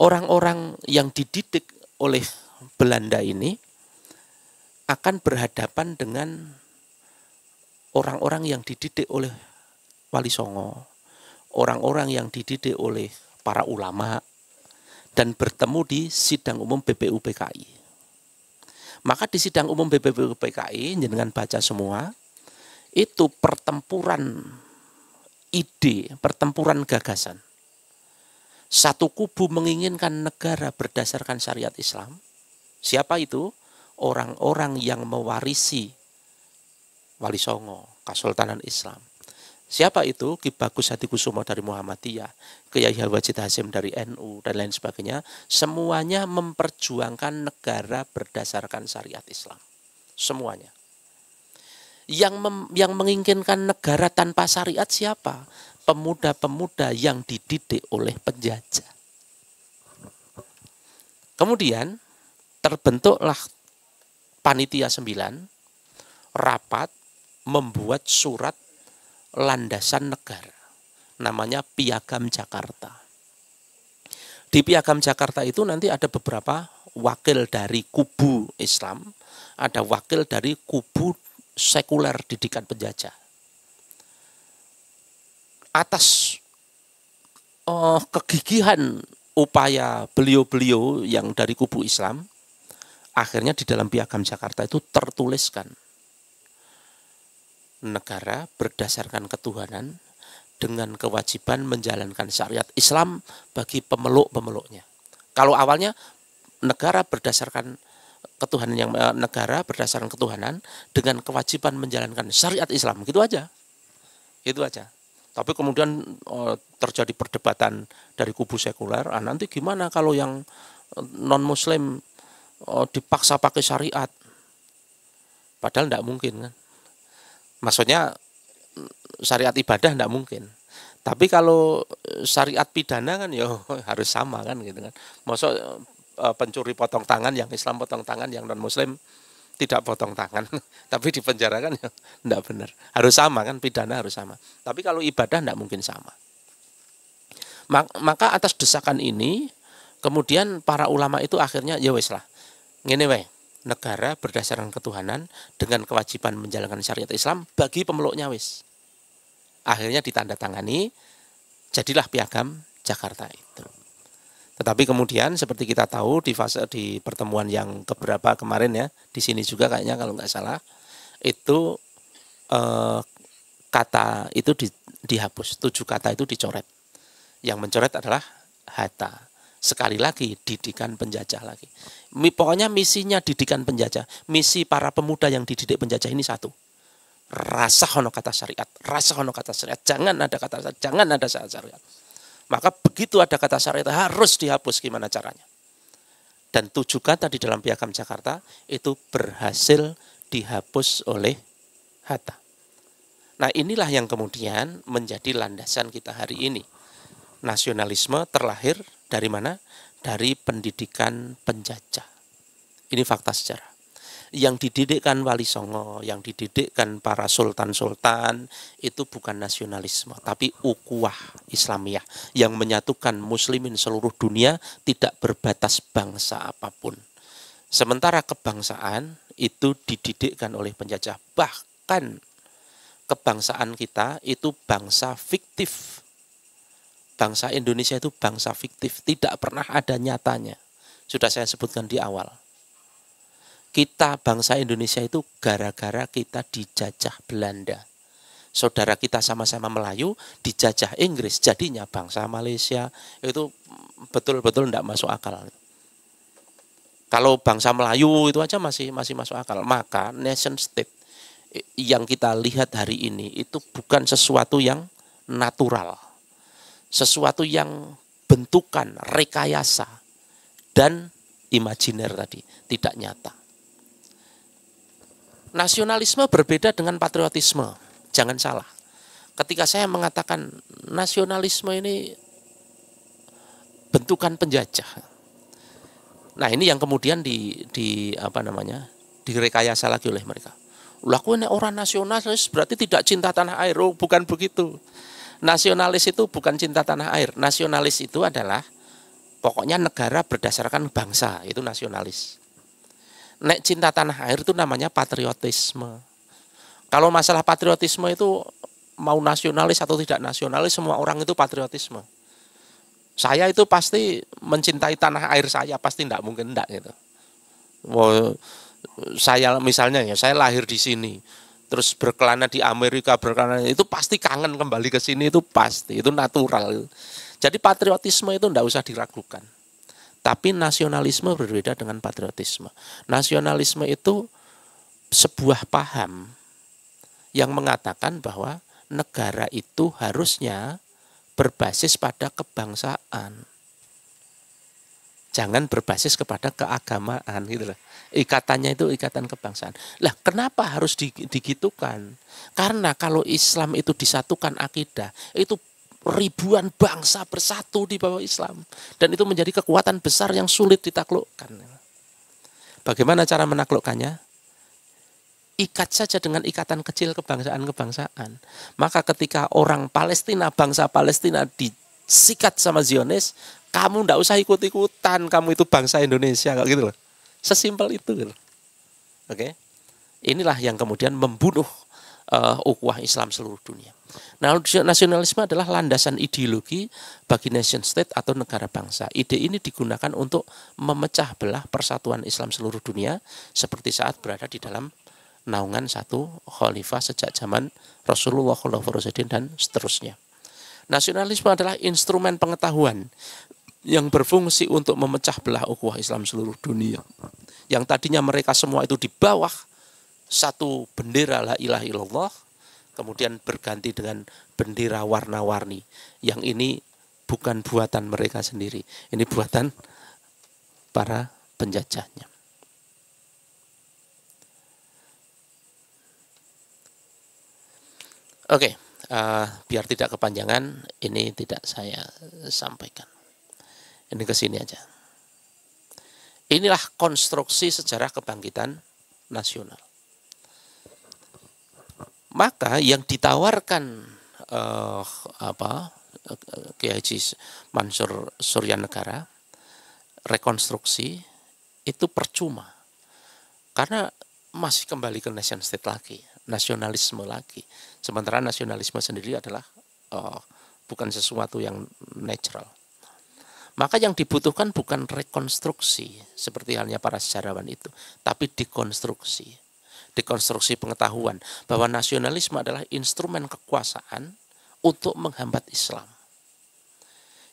orang-orang yang dididik oleh Belanda ini akan berhadapan dengan orang-orang yang dididik oleh Wali Songo, orang-orang yang dididik oleh para ulama, dan bertemu di sidang umum BPUPKI. Maka di sidang umum BPUPKI, dengan baca semua, itu pertempuran ide, pertempuran gagasan. Satu kubu menginginkan negara berdasarkan syariat Islam. Siapa itu? Orang-orang yang mewarisi Wali Songo, Kesultanan Islam. Siapa itu? Ki Bagus Hati Kusumo dari Muhammadiyah, Kiai Wajid Hasim dari NU, dan lain sebagainya. Semuanya memperjuangkan negara berdasarkan syariat Islam. Semuanya. Yang mem, yang menginginkan negara tanpa syariat siapa? Pemuda-pemuda yang dididik oleh penjajah. Kemudian terbentuklah panitia 9 rapat membuat surat landasan negara namanya Piagam Jakarta. Di Piagam Jakarta itu nanti ada beberapa wakil dari kubu Islam, ada wakil dari kubu sekuler didikan penjajah. Atas uh, kegigihan upaya beliau-beliau yang dari kubu Islam, akhirnya di dalam piagam Jakarta itu tertuliskan negara berdasarkan ketuhanan dengan kewajiban menjalankan syariat Islam bagi pemeluk-pemeluknya. Kalau awalnya negara berdasarkan ketuhanan yang negara berdasarkan ketuhanan dengan kewajiban menjalankan syariat Islam gitu aja itu aja tapi kemudian eh, terjadi perdebatan dari kubu sekuler ah, nanti gimana kalau yang eh, non muslim eh, dipaksa pakai syariat padahal tidak mungkin kan maksudnya mm, syariat ibadah tidak mungkin tapi kalau syariat pidana kan ya harus sama kan gitu kan maksud Eh, pencuri potong tangan yang Islam potong tangan yang non Muslim tidak potong tangan tapi dipenjarakan ya tidak benar harus sama kan pidana harus sama tapi kalau ibadah tidak mungkin sama maka atas desakan ini kemudian para ulama itu akhirnya ya wes lah ngene weh, negara berdasarkan ketuhanan dengan kewajiban menjalankan syariat Islam bagi pemeluknya wis akhirnya ditandatangani jadilah piagam Jakarta itu tetapi kemudian seperti kita tahu di fase di pertemuan yang keberapa kemarin ya, di sini juga kayaknya kalau nggak salah itu eh, kata itu di, dihapus, tujuh kata itu dicoret. Yang mencoret adalah hatta. Sekali lagi didikan penjajah lagi. Pokoknya misinya didikan penjajah. Misi para pemuda yang dididik penjajah ini satu, rasa hono kata syariat, rasa hono kata syariat. Jangan ada kata syariat jangan ada syariat. Maka begitu ada kata syariat harus dihapus gimana caranya. Dan tujuh kata di dalam piagam Jakarta itu berhasil dihapus oleh Hatta. Nah inilah yang kemudian menjadi landasan kita hari ini. Nasionalisme terlahir dari mana? Dari pendidikan penjajah. Ini fakta sejarah yang dididikkan Wali Songo, yang dididikkan para sultan-sultan itu bukan nasionalisme, tapi ukuah Islamiyah yang menyatukan muslimin seluruh dunia tidak berbatas bangsa apapun. Sementara kebangsaan itu dididikkan oleh penjajah. Bahkan kebangsaan kita itu bangsa fiktif. Bangsa Indonesia itu bangsa fiktif, tidak pernah ada nyatanya. Sudah saya sebutkan di awal kita bangsa Indonesia itu gara-gara kita dijajah Belanda. Saudara kita sama-sama Melayu dijajah Inggris, jadinya bangsa Malaysia itu betul-betul tidak masuk akal. Kalau bangsa Melayu itu aja masih masih masuk akal, maka nation state yang kita lihat hari ini itu bukan sesuatu yang natural. Sesuatu yang bentukan, rekayasa dan imajiner tadi, tidak nyata. Nasionalisme berbeda dengan patriotisme. Jangan salah. Ketika saya mengatakan nasionalisme ini bentukan penjajah. Nah, ini yang kemudian di di apa namanya? direkayasa lagi oleh mereka. Lah orang nasionalis berarti tidak cinta tanah air. Oh, bukan begitu. Nasionalis itu bukan cinta tanah air. Nasionalis itu adalah pokoknya negara berdasarkan bangsa, itu nasionalis nek cinta tanah air itu namanya patriotisme. Kalau masalah patriotisme itu mau nasionalis atau tidak nasionalis semua orang itu patriotisme. Saya itu pasti mencintai tanah air saya pasti tidak mungkin tidak gitu. Wow, saya misalnya ya saya lahir di sini terus berkelana di Amerika berkelana itu pasti kangen kembali ke sini itu pasti itu natural jadi patriotisme itu tidak usah diragukan tapi nasionalisme berbeda dengan patriotisme. Nasionalisme itu sebuah paham yang mengatakan bahwa negara itu harusnya berbasis pada kebangsaan. Jangan berbasis kepada keagamaan gitu loh. Ikatannya itu ikatan kebangsaan. Lah, kenapa harus digitukan? Karena kalau Islam itu disatukan akidah, itu ribuan bangsa bersatu di bawah Islam. Dan itu menjadi kekuatan besar yang sulit ditaklukkan. Bagaimana cara menaklukkannya? Ikat saja dengan ikatan kecil kebangsaan-kebangsaan. Maka ketika orang Palestina, bangsa Palestina disikat sama Zionis, kamu tidak usah ikut-ikutan, kamu itu bangsa Indonesia, kayak gitu loh. Sesimpel itu. Gitu Oke. Inilah yang kemudian membunuh uh, eh, ukhuwah Islam seluruh dunia. Nah, nasionalisme adalah landasan ideologi bagi nation state atau negara bangsa. Ide ini digunakan untuk memecah belah persatuan Islam seluruh dunia seperti saat berada di dalam naungan satu khalifah sejak zaman Rasulullah Khalifah Rasidin dan seterusnya. Nasionalisme adalah instrumen pengetahuan yang berfungsi untuk memecah belah ukhuwah Islam seluruh dunia. Yang tadinya mereka semua itu di bawah satu bendera la ilaha illallah kemudian berganti dengan bendera warna-warni yang ini bukan buatan mereka sendiri ini buatan para penjajahnya oke uh, biar tidak kepanjangan ini tidak saya sampaikan ini ke sini aja inilah konstruksi sejarah kebangkitan nasional maka yang ditawarkan eh, apa Kiai Haji Mansur Negara rekonstruksi itu percuma karena masih kembali ke nation state lagi nasionalisme lagi sementara nasionalisme sendiri adalah eh, bukan sesuatu yang natural maka yang dibutuhkan bukan rekonstruksi seperti halnya para sejarawan itu tapi dekonstruksi dekonstruksi pengetahuan bahwa nasionalisme adalah instrumen kekuasaan untuk menghambat Islam.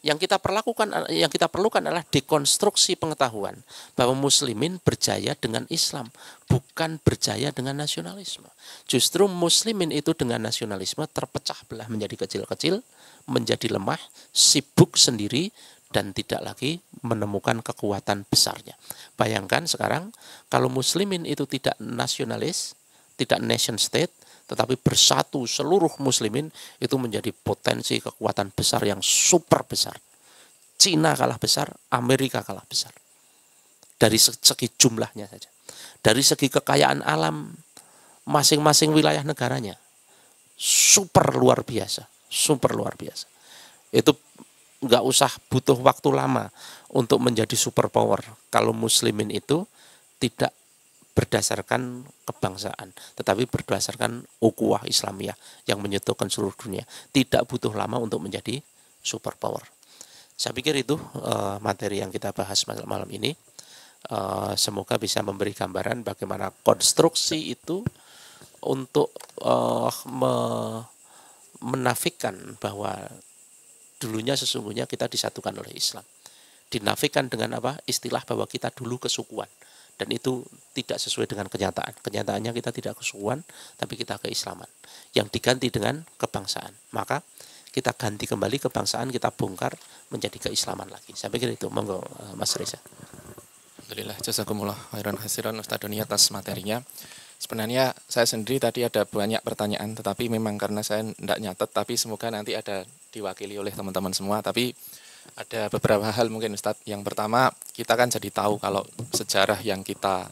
Yang kita perlakukan yang kita perlukan adalah dekonstruksi pengetahuan bahwa muslimin berjaya dengan Islam, bukan berjaya dengan nasionalisme. Justru muslimin itu dengan nasionalisme terpecah belah menjadi kecil-kecil, menjadi lemah, sibuk sendiri dan tidak lagi menemukan kekuatan besarnya. Bayangkan sekarang kalau muslimin itu tidak nasionalis, tidak nation state, tetapi bersatu seluruh muslimin itu menjadi potensi kekuatan besar yang super besar. Cina kalah besar, Amerika kalah besar. Dari segi jumlahnya saja. Dari segi kekayaan alam masing-masing wilayah negaranya. Super luar biasa, super luar biasa. Itu nggak usah butuh waktu lama untuk menjadi superpower kalau muslimin itu tidak berdasarkan kebangsaan, tetapi berdasarkan ukuah Islamiyah yang menyatukan seluruh dunia. Tidak butuh lama untuk menjadi superpower. Saya pikir itu eh, materi yang kita bahas malam ini. Eh, semoga bisa memberi gambaran bagaimana konstruksi itu untuk eh, menafikan bahwa dulunya sesungguhnya kita disatukan oleh Islam. Dinafikan dengan apa? Istilah bahwa kita dulu kesukuan. Dan itu tidak sesuai dengan kenyataan. Kenyataannya kita tidak kesukuan, tapi kita keislaman. Yang diganti dengan kebangsaan. Maka kita ganti kembali kebangsaan, kita bongkar menjadi keislaman lagi. Saya pikir itu. Monggo eh, Mas Reza. Alhamdulillah, jazakumullah khairan hasiran Ustaz Doni atas materinya. Sebenarnya saya sendiri tadi ada banyak pertanyaan, tetapi memang karena saya tidak nyatet, tapi semoga nanti ada diwakili oleh teman-teman semua tapi ada beberapa hal mungkin Ustadz yang pertama kita kan jadi tahu kalau sejarah yang kita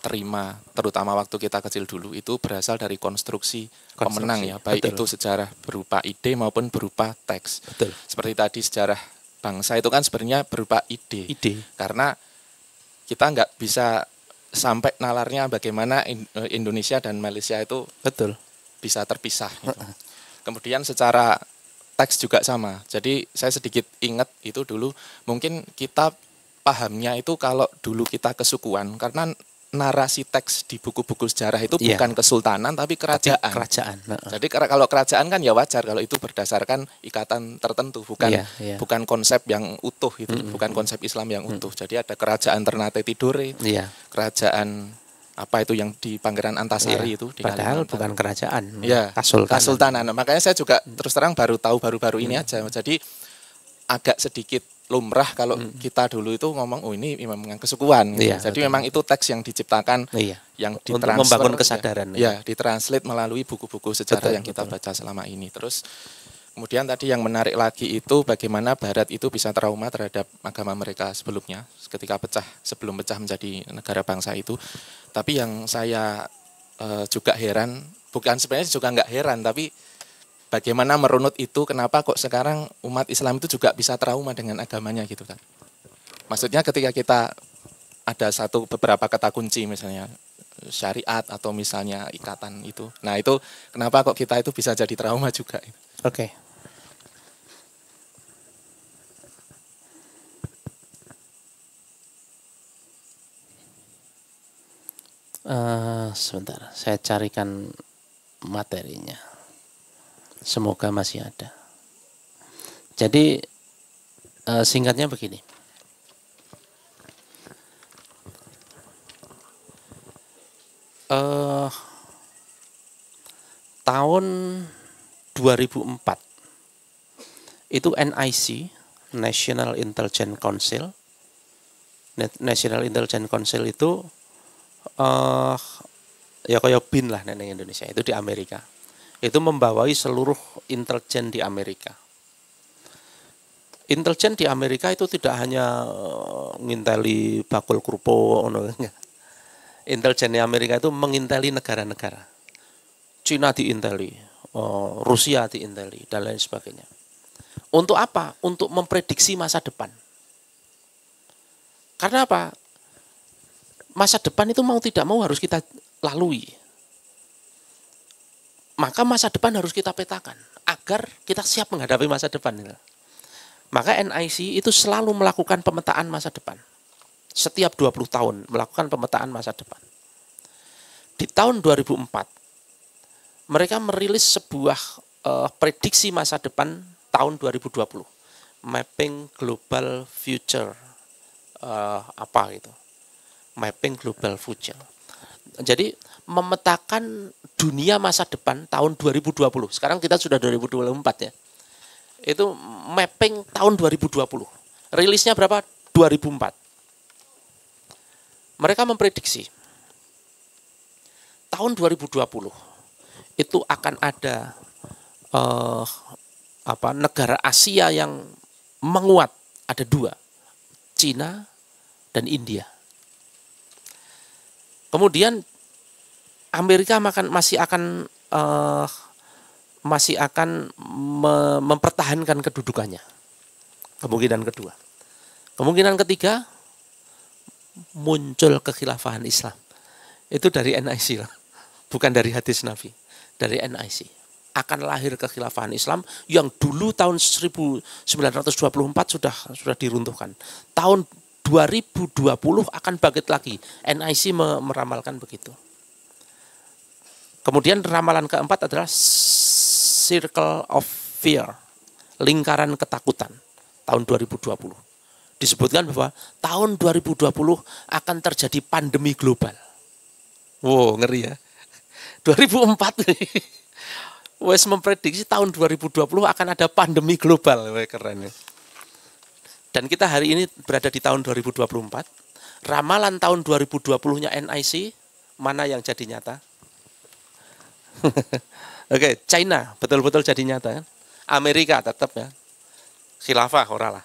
terima terutama waktu kita kecil dulu itu berasal dari konstruksi, konstruksi. pemenang ya baik Betul. itu sejarah berupa ide maupun berupa teks Betul. seperti tadi sejarah bangsa itu kan sebenarnya berupa ide, ide. karena kita nggak bisa sampai nalarnya bagaimana eh, Indonesia dan Malaysia itu betul bisa terpisah. Gitu. Kemudian secara teks juga sama. Jadi saya sedikit ingat itu dulu mungkin kita pahamnya itu kalau dulu kita kesukuan karena narasi teks di buku-buku sejarah itu yeah. bukan kesultanan tapi kerajaan. Tapi kerajaan. Jadi kalau kerajaan kan ya wajar kalau itu berdasarkan ikatan tertentu bukan yeah, yeah. bukan konsep yang utuh itu, mm -hmm. bukan konsep Islam yang utuh. Mm -hmm. Jadi ada kerajaan Ternate Tidore, yeah. kerajaan apa itu yang di Pangeran Antasari ya, itu di padahal Kalimantan. bukan kerajaan ya kasultanan. kasultanan nah, makanya saya juga hmm. terus terang baru tahu baru-baru ini hmm. aja jadi agak sedikit lumrah kalau hmm. kita dulu itu ngomong oh ini memang kesukuan ya, jadi betul. memang itu teks yang diciptakan ya. yang ditransfer, membangun kesadaran ya, ya ditranslate melalui buku-buku sejarah betul, yang kita betul. baca selama ini terus Kemudian tadi yang menarik lagi itu bagaimana Barat itu bisa trauma terhadap agama mereka sebelumnya, ketika pecah, sebelum pecah menjadi negara bangsa itu. Tapi yang saya e, juga heran, bukan sebenarnya juga nggak heran, tapi bagaimana merunut itu, kenapa kok sekarang umat Islam itu juga bisa trauma dengan agamanya gitu kan. Maksudnya ketika kita ada satu beberapa kata kunci misalnya, syariat atau misalnya ikatan itu. Nah itu kenapa kok kita itu bisa jadi trauma juga. Oke. Okay. Uh, eh, sebentar, saya carikan materinya. Semoga masih ada. Jadi uh, singkatnya begini. eh, tahun 2004 itu NIC National Intelligence Council National Intelligence Council itu eh, ya kayak BIN lah neneng Indonesia itu di Amerika itu membawai seluruh intelijen di Amerika intelijen di Amerika itu tidak hanya eh, nginteli bakul kerupuk intelijennya Amerika itu menginteli negara-negara. Cina diinteli, eh, Rusia diinteli, dan lain sebagainya. Untuk apa? Untuk memprediksi masa depan. Karena apa? Masa depan itu mau tidak mau harus kita lalui. Maka masa depan harus kita petakan agar kita siap menghadapi masa depan. Maka NIC itu selalu melakukan pemetaan masa depan setiap 20 tahun melakukan pemetaan masa depan. Di tahun 2004, mereka merilis sebuah uh, prediksi masa depan tahun 2020, mapping global future uh, apa gitu, mapping global future. Jadi memetakan dunia masa depan tahun 2020. Sekarang kita sudah 2024 ya. Itu mapping tahun 2020. Rilisnya berapa? 2004. Mereka memprediksi tahun 2020 itu akan ada uh, apa negara Asia yang menguat ada dua Cina dan India. Kemudian Amerika makan masih akan uh, masih akan me mempertahankan kedudukannya. Kemungkinan kedua. Kemungkinan ketiga muncul kekhilafahan Islam. Itu dari NIC lah. Bukan dari hadis Nabi. Dari NIC. Akan lahir kekhilafahan Islam yang dulu tahun 1924 sudah sudah diruntuhkan. Tahun 2020 akan bangkit lagi. NIC meramalkan begitu. Kemudian ramalan keempat adalah circle of fear, lingkaran ketakutan tahun 2020 disebutkan bahwa tahun 2020 akan terjadi pandemi global. Wow, ngeri ya. 2004 nih. Wes memprediksi tahun 2020 akan ada pandemi global. Wah, keren ya. Dan kita hari ini berada di tahun 2024. Ramalan tahun 2020-nya NIC, mana yang jadi nyata? Oke, okay, China betul-betul jadi nyata. Kan? Amerika tetap ya. Khilafah oralah. lah.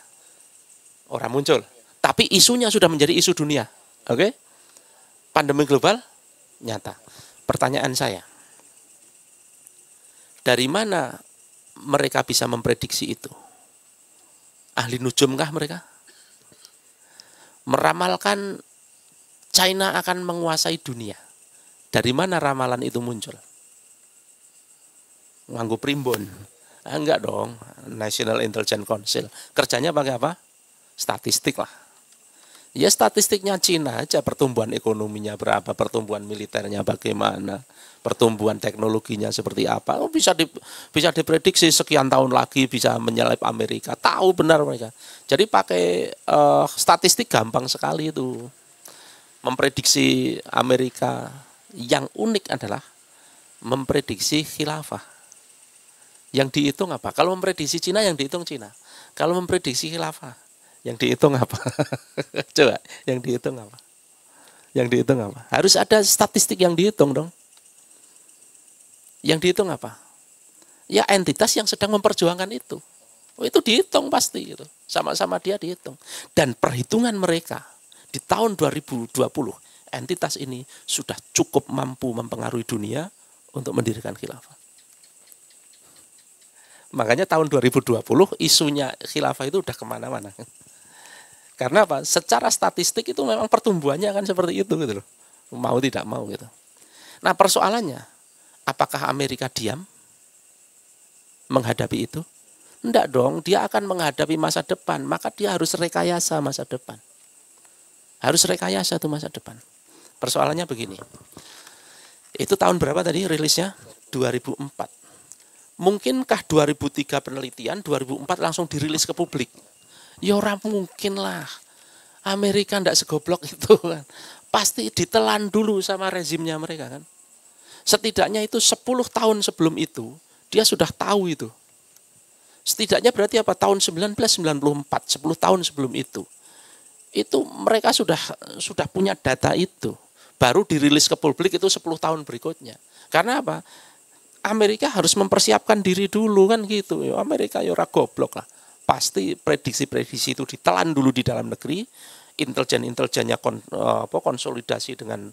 Orang muncul. Tapi isunya sudah menjadi isu dunia. Oke? Okay? Pandemi global nyata. Pertanyaan saya. Dari mana mereka bisa memprediksi itu? Ahli nujumkah mereka? Meramalkan China akan menguasai dunia. Dari mana ramalan itu muncul? Nganggu primbon. Ah, enggak dong, National Intelligence Council. Kerjanya pakai apa? statistik lah. Ya statistiknya Cina aja pertumbuhan ekonominya berapa, pertumbuhan militernya bagaimana, pertumbuhan teknologinya seperti apa. Oh, bisa di, bisa diprediksi sekian tahun lagi bisa menyalip Amerika. Tahu benar mereka. Jadi pakai uh, statistik gampang sekali itu. Memprediksi Amerika yang unik adalah memprediksi khilafah. Yang dihitung apa? Kalau memprediksi Cina yang dihitung Cina. Kalau memprediksi khilafah yang dihitung apa? Coba, yang dihitung apa? Yang dihitung apa? Harus ada statistik yang dihitung dong. Yang dihitung apa? Ya entitas yang sedang memperjuangkan itu. Oh, itu dihitung pasti gitu. Sama-sama dia dihitung. Dan perhitungan mereka di tahun 2020 entitas ini sudah cukup mampu mempengaruhi dunia untuk mendirikan khilafah. Makanya tahun 2020 isunya khilafah itu udah kemana-mana. Karena apa? Secara statistik itu memang pertumbuhannya akan seperti itu gitu loh. Mau tidak mau gitu. Nah, persoalannya apakah Amerika diam menghadapi itu? Enggak dong, dia akan menghadapi masa depan, maka dia harus rekayasa masa depan. Harus rekayasa tuh masa depan. Persoalannya begini. Itu tahun berapa tadi rilisnya? 2004. Mungkinkah 2003 penelitian, 2004 langsung dirilis ke publik? Ya ora mungkin lah. Amerika ndak segoblok itu kan. Pasti ditelan dulu sama rezimnya mereka kan. Setidaknya itu 10 tahun sebelum itu, dia sudah tahu itu. Setidaknya berarti apa? Tahun 1994, 10 tahun sebelum itu. Itu mereka sudah sudah punya data itu. Baru dirilis ke publik itu 10 tahun berikutnya. Karena apa? Amerika harus mempersiapkan diri dulu kan gitu. Ya, Amerika ya goblok lah pasti prediksi-prediksi itu ditelan dulu di dalam negeri, intelijen-intelijennya kon, eh, konsolidasi dengan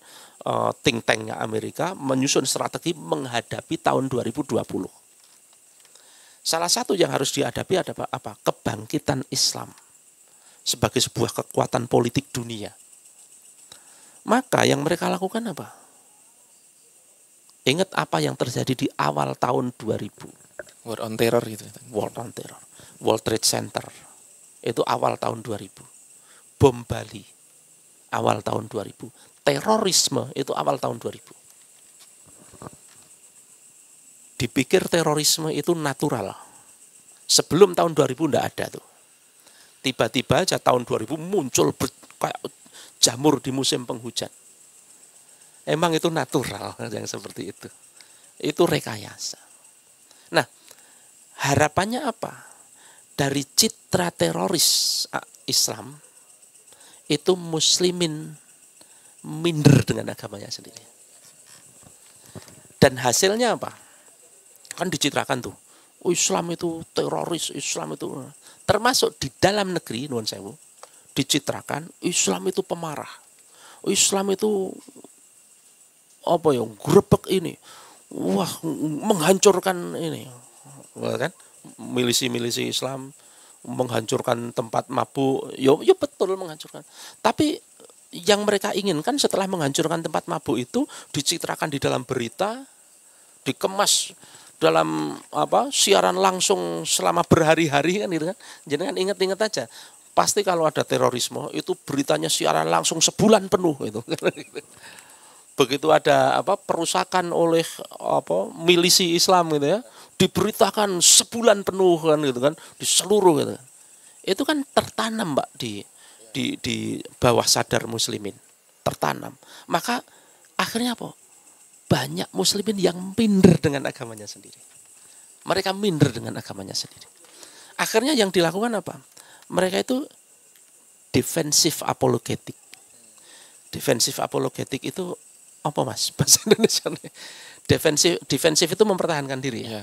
uh, think tanknya Amerika, menyusun strategi menghadapi tahun 2020. Salah satu yang harus dihadapi adalah apa? Kebangkitan Islam sebagai sebuah kekuatan politik dunia. Maka yang mereka lakukan apa? Ingat apa yang terjadi di awal tahun 2000. War on terror gitu. War on terror World Trade Center. Itu awal tahun 2000. Bom Bali awal tahun 2000. Terorisme itu awal tahun 2000. Dipikir terorisme itu natural. Sebelum tahun 2000 tidak ada tuh. Tiba-tiba aja tahun 2000 muncul kayak jamur di musim penghujan. Emang itu natural yang seperti itu. Itu rekayasa. Nah, harapannya apa? dari citra teroris ah, Islam itu muslimin minder dengan agamanya sendiri. Dan hasilnya apa? Kan dicitrakan tuh. Oh, Islam itu teroris, Islam itu termasuk di dalam negeri nuan sewu dicitrakan Islam itu pemarah. Islam itu apa ya grebek ini. Wah, menghancurkan ini. Ya kan? milisi-milisi Islam menghancurkan tempat mabuk. Yo, yo betul menghancurkan. Tapi yang mereka inginkan setelah menghancurkan tempat mabuk itu dicitrakan di dalam berita, dikemas dalam apa siaran langsung selama berhari-hari kan gitu kan. Jadi kan ingat-ingat aja. Pasti kalau ada terorisme itu beritanya siaran langsung sebulan penuh itu. begitu ada apa perusakan oleh apa milisi Islam gitu ya diberitakan sebulan penuh kan gitu kan di seluruh gitu itu kan tertanam mbak di di di bawah sadar muslimin tertanam maka akhirnya apa banyak muslimin yang minder dengan agamanya sendiri mereka minder dengan agamanya sendiri akhirnya yang dilakukan apa mereka itu defensif apologetik defensif apologetik itu apa mas bahasa Indonesia nih? defensif defensif itu mempertahankan diri ya. Iya.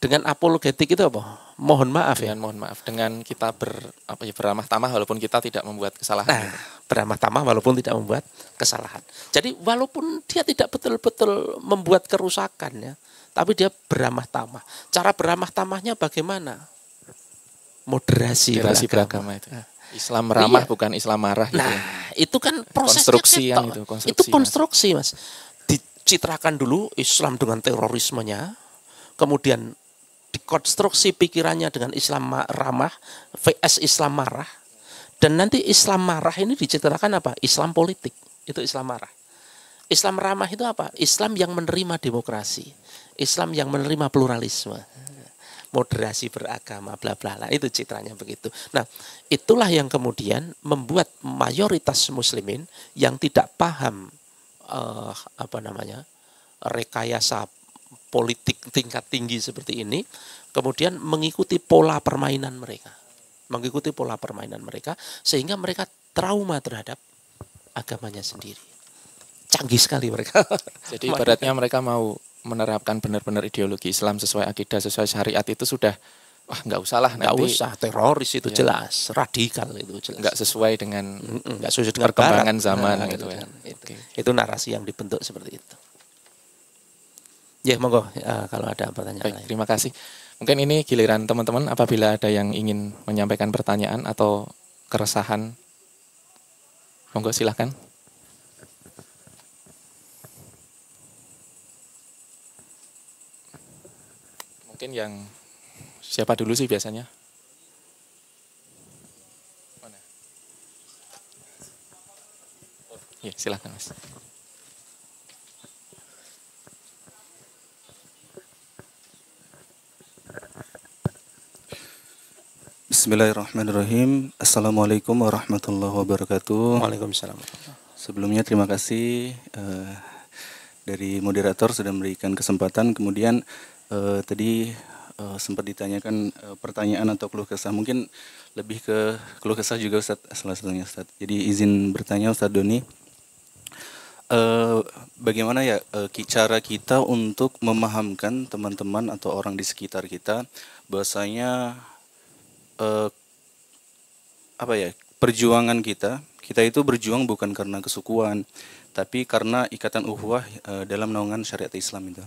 Dengan apologetik itu apa? Mohon maaf ya. dengan ya. mohon maaf dengan kita ber apa ya beramah tamah walaupun kita tidak membuat kesalahan. Nah, beramah tamah walaupun tidak membuat kesalahan. Jadi walaupun dia tidak betul-betul membuat kerusakan ya, tapi dia beramah tamah. Cara beramah tamahnya bagaimana? Moderasi, Moderasi beragama. beragama itu. Nah, Islam ramah iya. bukan Islam marah gitu. Nah, ya. itu kan prosesnya konstruksi yang itu, konstruksi, itu konstruksi, Mas. mas. Dicitrakan dulu Islam dengan terorismenya, kemudian dikonstruksi pikirannya dengan Islam ramah, VS Islam marah. Dan nanti Islam marah ini dicitrakan apa? Islam politik. Itu Islam marah. Islam ramah itu apa? Islam yang menerima demokrasi. Islam yang menerima pluralisme moderasi beragama bla bla bla itu citranya begitu. Nah, itulah yang kemudian membuat mayoritas muslimin yang tidak paham eh, apa namanya? rekayasa politik tingkat tinggi seperti ini kemudian mengikuti pola permainan mereka. Mengikuti pola permainan mereka sehingga mereka trauma terhadap agamanya sendiri. Canggih sekali mereka. Jadi ibaratnya mereka mau menerapkan benar-benar ideologi Islam sesuai akidah sesuai syariat itu sudah wah nggak usah lah nggak usah teroris itu ya. jelas radikal itu jelas nggak sesuai dengan nggak sesuai dengan perkembangan nah, zaman nah, gitu, gitu itu. Ya. Okay. itu narasi yang dibentuk seperti itu ya monggo uh, kalau ada pertanyaan Baik, lain. terima kasih mungkin ini giliran teman-teman apabila ada yang ingin menyampaikan pertanyaan atau keresahan monggo silahkan Mungkin yang siapa dulu sih biasanya? Mana? Oh, ya, silakan Mas. Bismillahirrahmanirrahim. Assalamualaikum warahmatullahi wabarakatuh. Waalaikumsalam. Sebelumnya terima kasih uh, dari moderator sudah memberikan kesempatan. Kemudian uh, tadi uh, sempat ditanyakan uh, pertanyaan atau keluh kesah mungkin lebih ke keluh kesah juga Ustaz salah satunya Ustaz. Jadi izin bertanya Ustaz Doni uh, bagaimana ya uh, cara kita untuk memahamkan teman-teman atau orang di sekitar kita bahasanya uh, apa ya perjuangan kita kita itu berjuang bukan karena kesukuan tapi karena ikatan uhwah uh, dalam naungan syariat Islam itu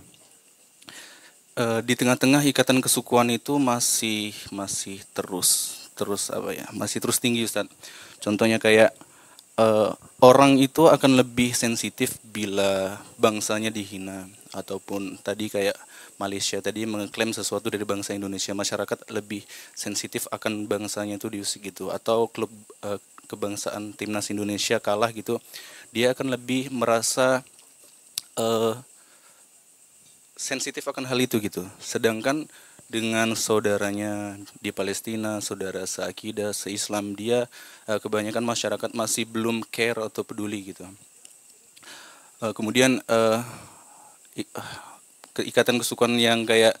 uh, di tengah-tengah ikatan kesukuan itu masih masih terus terus apa ya masih terus tinggi Ustaz. Contohnya kayak uh, orang itu akan lebih sensitif bila bangsanya dihina ataupun tadi kayak Malaysia tadi mengklaim sesuatu dari bangsa Indonesia masyarakat lebih sensitif akan bangsanya itu diusik gitu atau klub uh, kebangsaan timnas Indonesia kalah gitu dia akan lebih merasa uh, sensitif akan hal itu gitu. Sedangkan dengan saudaranya di Palestina, saudara seakidah, seislam dia eh, kebanyakan masyarakat masih belum care atau peduli gitu. Eh, kemudian eh, ikatan kesukuan yang kayak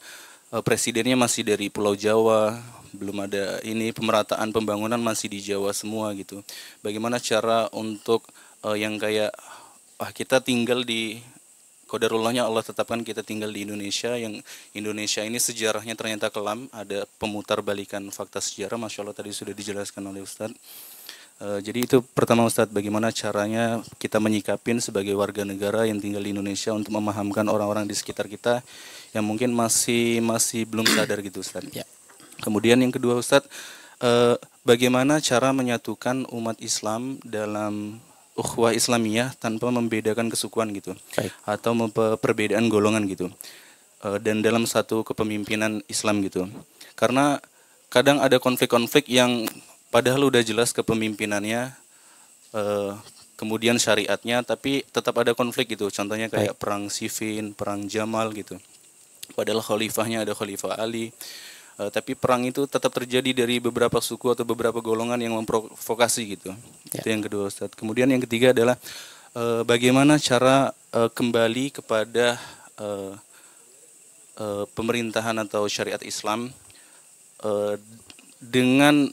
presidennya masih dari Pulau Jawa, belum ada ini pemerataan pembangunan masih di Jawa semua gitu. Bagaimana cara untuk yang kayak ah kita tinggal di kodarullahnya Allah tetapkan kita tinggal di Indonesia yang Indonesia ini sejarahnya ternyata kelam ada pemutar balikan fakta sejarah Masya Allah tadi sudah dijelaskan oleh Ustadz e, eh, jadi itu pertama Ustadz, bagaimana caranya kita menyikapin sebagai warga negara yang tinggal di Indonesia untuk memahamkan orang-orang di sekitar kita yang mungkin masih masih belum sadar gitu Ustadz. Ya. Kemudian yang kedua Ustadz, e, eh, bagaimana cara menyatukan umat Islam dalam ukhwah Islamiyah tanpa membedakan kesukuan gitu Baik. atau perbedaan golongan gitu e, dan dalam satu kepemimpinan Islam gitu karena kadang ada konflik-konflik yang padahal udah jelas kepemimpinannya e, kemudian syariatnya tapi tetap ada konflik gitu contohnya kayak Baik. perang Siffin perang Jamal gitu padahal khalifahnya ada khalifah Ali Uh, tapi perang itu tetap terjadi dari beberapa suku atau beberapa golongan yang memprovokasi gitu. Ya. Itu yang kedua Ustaz. Kemudian yang ketiga adalah uh, bagaimana cara uh, kembali kepada uh, uh, pemerintahan atau syariat Islam uh, dengan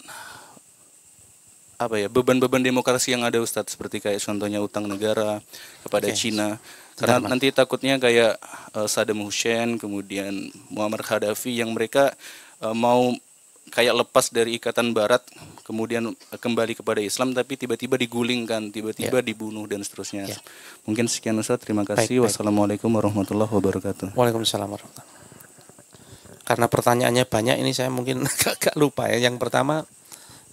apa ya beban-beban demokrasi yang ada Ustadz seperti kayak contohnya utang negara kepada okay. Cina karena nanti takutnya kayak uh, Saddam Hussein kemudian Muammar Gaddafi yang mereka E, mau kayak lepas dari ikatan barat kemudian e, kembali kepada Islam tapi tiba-tiba digulingkan tiba-tiba ya. dibunuh dan seterusnya ya. mungkin sekian Ustaz terima kasih baik, wassalamualaikum baik. warahmatullahi wabarakatuh Waalaikumsalam warahmatullahi karena pertanyaannya banyak ini saya mungkin agak lupa ya yang pertama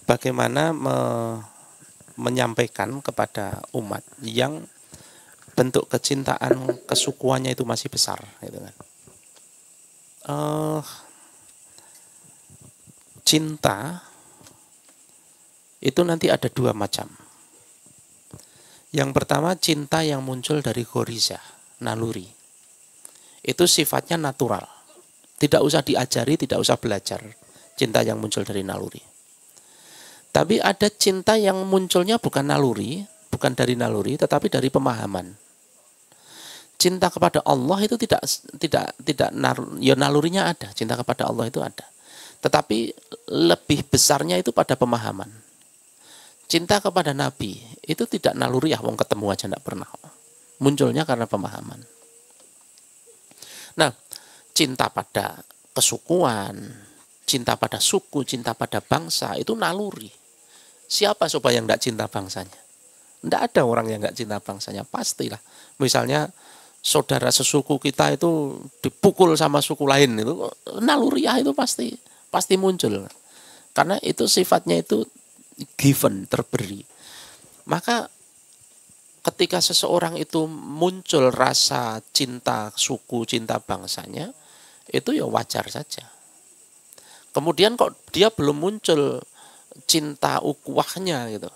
bagaimana me menyampaikan kepada umat yang bentuk kecintaan kesukuannya itu masih besar gitu kan uh, cinta itu nanti ada dua macam. Yang pertama cinta yang muncul dari goriza, naluri. Itu sifatnya natural. Tidak usah diajari, tidak usah belajar. Cinta yang muncul dari naluri. Tapi ada cinta yang munculnya bukan naluri, bukan dari naluri, tetapi dari pemahaman. Cinta kepada Allah itu tidak tidak tidak ya nalurinya ada, cinta kepada Allah itu ada. Tetapi lebih besarnya itu pada pemahaman. Cinta kepada Nabi itu tidak naluriah, wong ketemu aja tidak pernah. Munculnya karena pemahaman. Nah, cinta pada kesukuan, cinta pada suku, cinta pada bangsa itu naluri. Siapa supaya yang tidak cinta bangsanya? Tidak ada orang yang nggak cinta bangsanya, pastilah. Misalnya saudara sesuku kita itu dipukul sama suku lain itu naluriah itu pasti pasti muncul karena itu sifatnya itu given terberi maka ketika seseorang itu muncul rasa cinta suku cinta bangsanya itu ya wajar saja kemudian kok dia belum muncul cinta ukuahnya gitu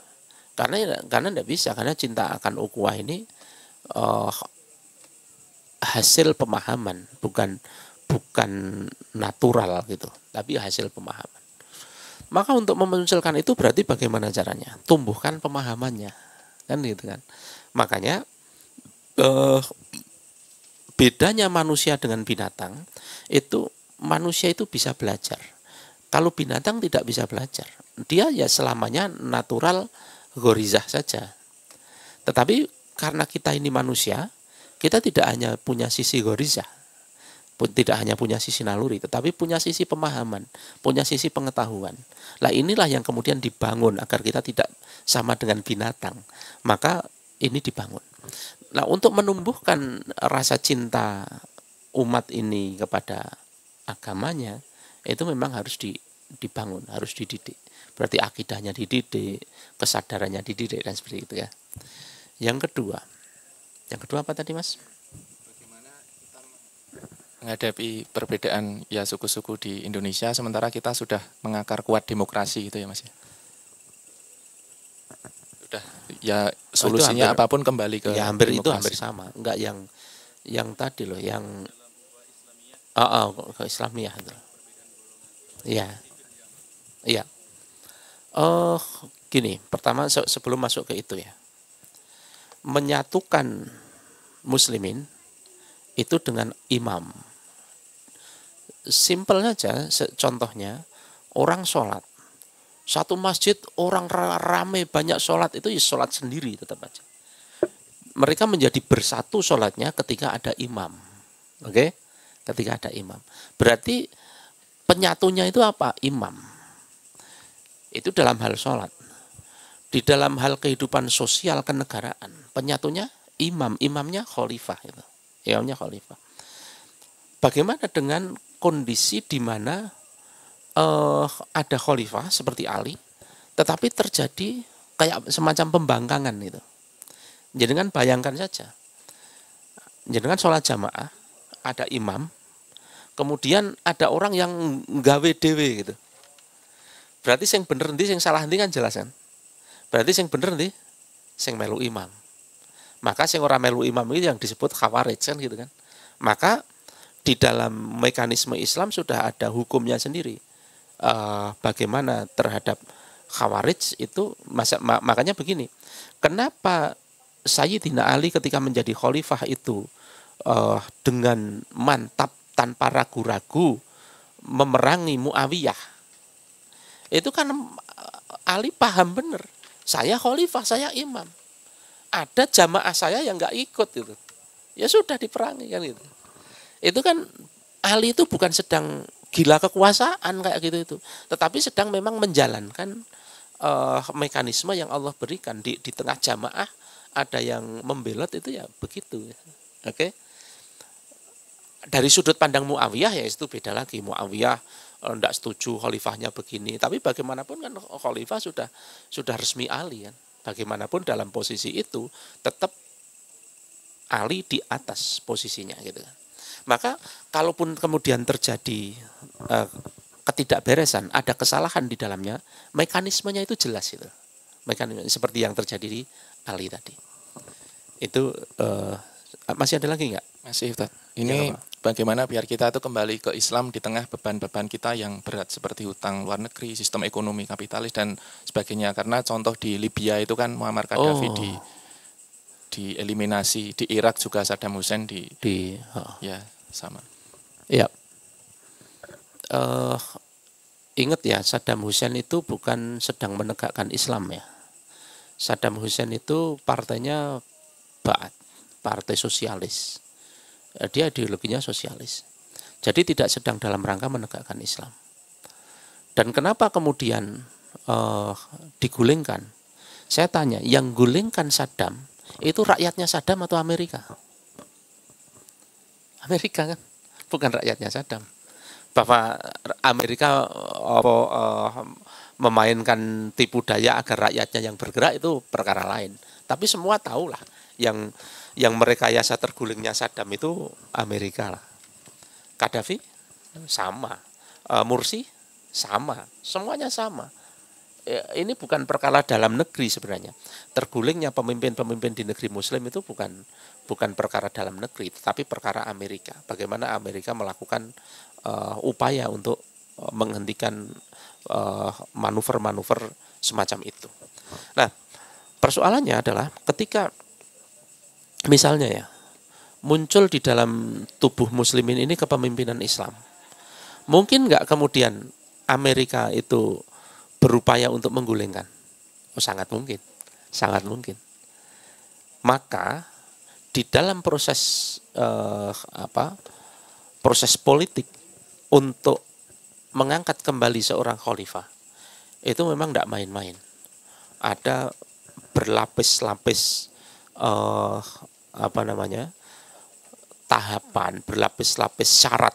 karena ya, karena tidak bisa karena cinta akan ukuah ini uh, hasil pemahaman bukan bukan natural gitu, tapi hasil pemahaman. Maka untuk memunculkan itu berarti bagaimana caranya? Tumbuhkan pemahamannya, kan gitu kan. Makanya eh, bedanya manusia dengan binatang itu manusia itu bisa belajar. Kalau binatang tidak bisa belajar, dia ya selamanya natural gorizah saja. Tetapi karena kita ini manusia, kita tidak hanya punya sisi gorizah, pun tidak hanya punya sisi naluri tetapi punya sisi pemahaman, punya sisi pengetahuan. Lah inilah yang kemudian dibangun agar kita tidak sama dengan binatang. Maka ini dibangun. Nah, untuk menumbuhkan rasa cinta umat ini kepada agamanya itu memang harus di, dibangun, harus dididik. Berarti akidahnya dididik, kesadarannya dididik dan seperti itu ya. Yang kedua. Yang kedua apa tadi, Mas? menghadapi perbedaan ya suku-suku di Indonesia sementara kita sudah mengakar kuat demokrasi gitu ya Mas ya. Sudah ya oh, solusinya hampir, apapun kembali ke Ya hampir demokrasi. itu hampir sama, enggak yang yang tadi loh yang oh, oh, ke Islamiyah itu. Ya. Iya. Oh, gini, pertama se sebelum masuk ke itu ya. Menyatukan muslimin itu dengan imam simpel saja contohnya orang sholat satu masjid orang rame banyak sholat itu ya sholat sendiri tetap aja mereka menjadi bersatu sholatnya ketika ada imam oke okay? ketika ada imam berarti penyatunya itu apa imam itu dalam hal sholat di dalam hal kehidupan sosial kenegaraan penyatunya imam imamnya khalifah itu imamnya khalifah bagaimana dengan kondisi di mana uh, ada khalifah seperti Ali, tetapi terjadi kayak semacam pembangkangan itu. Jadi kan bayangkan saja. jadi kan sholat jamaah, ada imam, kemudian ada orang yang gawe dewe gitu. Berarti yang bener nanti, yang salah nanti kan jelas kan. Berarti yang bener nanti, yang melu imam. Maka yang orang melu imam itu yang disebut khawarij kan gitu kan. Maka di dalam mekanisme Islam sudah ada hukumnya sendiri. Uh, bagaimana terhadap khawarij itu masa, mak makanya begini. Kenapa Sayyidina Ali ketika menjadi khalifah itu uh, dengan mantap tanpa ragu-ragu memerangi Muawiyah. Itu kan eh, Ali paham benar. Saya khalifah, saya imam. Ada jamaah saya yang nggak ikut itu. Ya sudah diperangi kan itu itu kan ahli itu bukan sedang gila kekuasaan kayak gitu itu, tetapi sedang memang menjalankan uh, mekanisme yang Allah berikan di di tengah jamaah ada yang membelot itu ya begitu. Oke. Okay? Dari sudut pandang Muawiyah ya itu beda lagi. Muawiyah tidak eh, setuju khalifahnya begini, tapi bagaimanapun kan khalifah sudah sudah resmi ahli kan. Bagaimanapun dalam posisi itu tetap Ali di atas posisinya gitu kan. Maka kalaupun kemudian terjadi eh, ketidakberesan, ada kesalahan di dalamnya, mekanismenya itu jelas itu. Mekanisme seperti yang terjadi di Ali tadi. Itu eh, masih ada lagi nggak? Masih Ustaz. Ini ya, bagaimana biar kita itu kembali ke Islam di tengah beban-beban kita yang berat seperti hutang luar negeri, sistem ekonomi kapitalis dan sebagainya. Karena contoh di Libya itu kan Muammar Gaddafi oh. di dieliminasi di Irak juga Saddam Hussein di, di oh. ya sama. Iya. Uh, ingat ya Saddam Hussein itu bukan sedang menegakkan Islam ya. Saddam Hussein itu partainya Ba'at, partai sosialis. Eh, dia ideologinya sosialis. Jadi tidak sedang dalam rangka menegakkan Islam. Dan kenapa kemudian uh, digulingkan? Saya tanya, yang gulingkan Saddam itu rakyatnya Saddam atau Amerika? Amerika kan, bukan rakyatnya Saddam. Bahwa Amerika apa, uh, memainkan tipu daya agar rakyatnya yang bergerak itu perkara lain. Tapi semua tahulah yang yang merekayasa tergulingnya Saddam itu Amerika lah. Gaddafi sama, uh, Mursi sama, semuanya sama. Ya, ini bukan perkara dalam negeri sebenarnya. Tergulingnya pemimpin-pemimpin di negeri Muslim itu bukan bukan perkara dalam negeri tetapi perkara Amerika. Bagaimana Amerika melakukan uh, upaya untuk eh, menghentikan manuver eh, manuver-manuver semacam itu. Nah, persoalannya adalah ketika misalnya ya muncul di dalam tubuh muslimin ini kepemimpinan Islam. Mungkin nggak kemudian Amerika itu berupaya untuk menggulingkan? Oh, sangat mungkin, sangat mungkin. Maka di dalam proses uh, apa proses politik untuk mengangkat kembali seorang khalifah itu memang tidak main-main ada berlapis-lapis uh, apa namanya tahapan berlapis-lapis syarat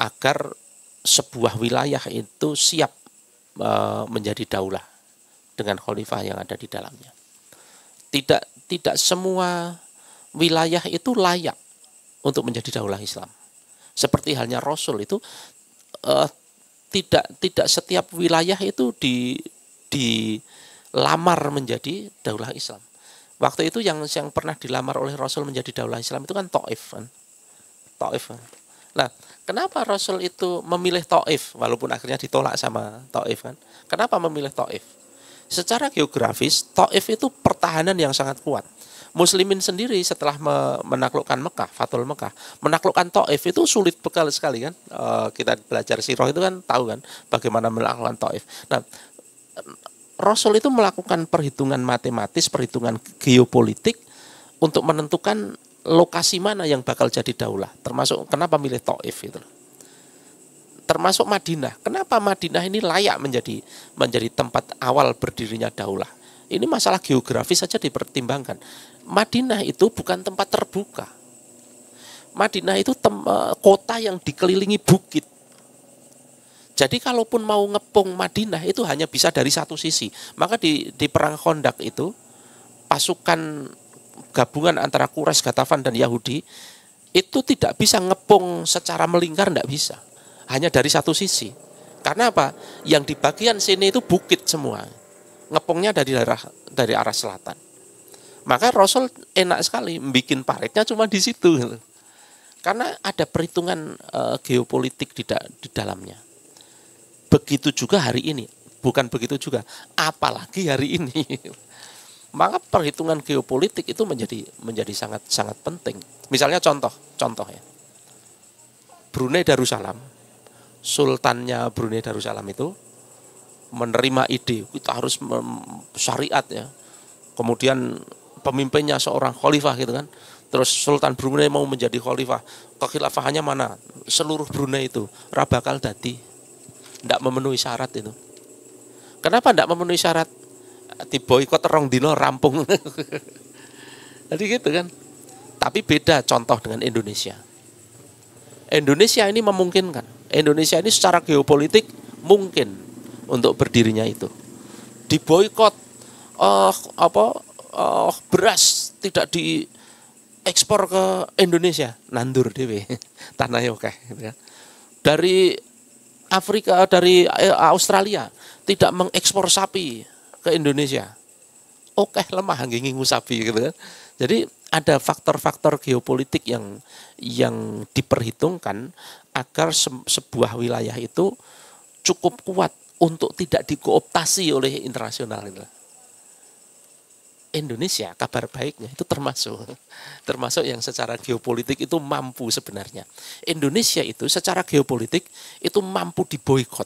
agar sebuah wilayah itu siap uh, menjadi daulah dengan khalifah yang ada di dalamnya. Tidak tidak semua wilayah itu layak untuk menjadi daulah Islam. Seperti halnya Rasul itu uh, tidak tidak setiap wilayah itu di dilamar menjadi daulah Islam. Waktu itu yang yang pernah dilamar oleh Rasul menjadi daulah Islam itu kan Taif kan. Taif. Kan? Nah, kenapa Rasul itu memilih Taif walaupun akhirnya ditolak sama Taif kan? Kenapa memilih Taif? Secara geografis Taif itu pertahanan yang sangat kuat muslimin sendiri setelah menaklukkan Mekah, Fatul Mekah, menaklukkan Taif itu sulit bekal sekali kan. E, kita belajar sirah itu kan tahu kan bagaimana melakukan Taif. Nah, Rasul itu melakukan perhitungan matematis, perhitungan geopolitik untuk menentukan lokasi mana yang bakal jadi daulah. Termasuk kenapa milih Taif itu. Termasuk Madinah. Kenapa Madinah ini layak menjadi menjadi tempat awal berdirinya daulah? Ini masalah geografis saja dipertimbangkan. Madinah itu bukan tempat terbuka. Madinah itu e, kota yang dikelilingi bukit. Jadi kalaupun mau ngepung Madinah itu hanya bisa dari satu sisi. Maka di, di perang kondak itu pasukan gabungan antara Quraisy, Gatafan dan Yahudi itu tidak bisa ngepung secara melingkar tidak bisa. Hanya dari satu sisi. Karena apa? Yang di bagian sini itu bukit semua. Ngepungnya dari arah dari arah selatan. Maka Rasul enak sekali bikin paretnya cuma di situ. Karena ada perhitungan eh, geopolitik di, di dalamnya. Begitu juga hari ini. Bukan begitu juga, apalagi hari ini. Maka perhitungan geopolitik itu menjadi menjadi sangat sangat penting. Misalnya contoh, contoh ya. Brunei Darussalam, sultannya Brunei Darussalam itu menerima ide kita harus syariat ya kemudian pemimpinnya seorang khalifah gitu kan. Terus Sultan Brunei mau menjadi khalifah. Kekhilafahannya mana? Seluruh Brunei itu rabakal dati. Tidak memenuhi syarat itu. Kenapa tidak memenuhi syarat? Di Boykot rong dino rampung. Jadi gitu kan. Tapi beda contoh dengan Indonesia. Indonesia ini memungkinkan. Indonesia ini secara geopolitik mungkin untuk berdirinya itu. Diboikot oh, apa Oh beras tidak diekspor ke Indonesia, nandur dewe tanahnya oke. Gitu ya. Dari Afrika, dari eh, Australia tidak mengekspor sapi ke Indonesia. Oke lemah ngingu sapi gitu kan. Jadi ada faktor-faktor geopolitik yang yang diperhitungkan agar se sebuah wilayah itu cukup kuat untuk tidak dikooptasi oleh internasional. Gitu. Indonesia kabar baiknya itu termasuk termasuk yang secara geopolitik itu mampu sebenarnya. Indonesia itu secara geopolitik itu mampu diboikot,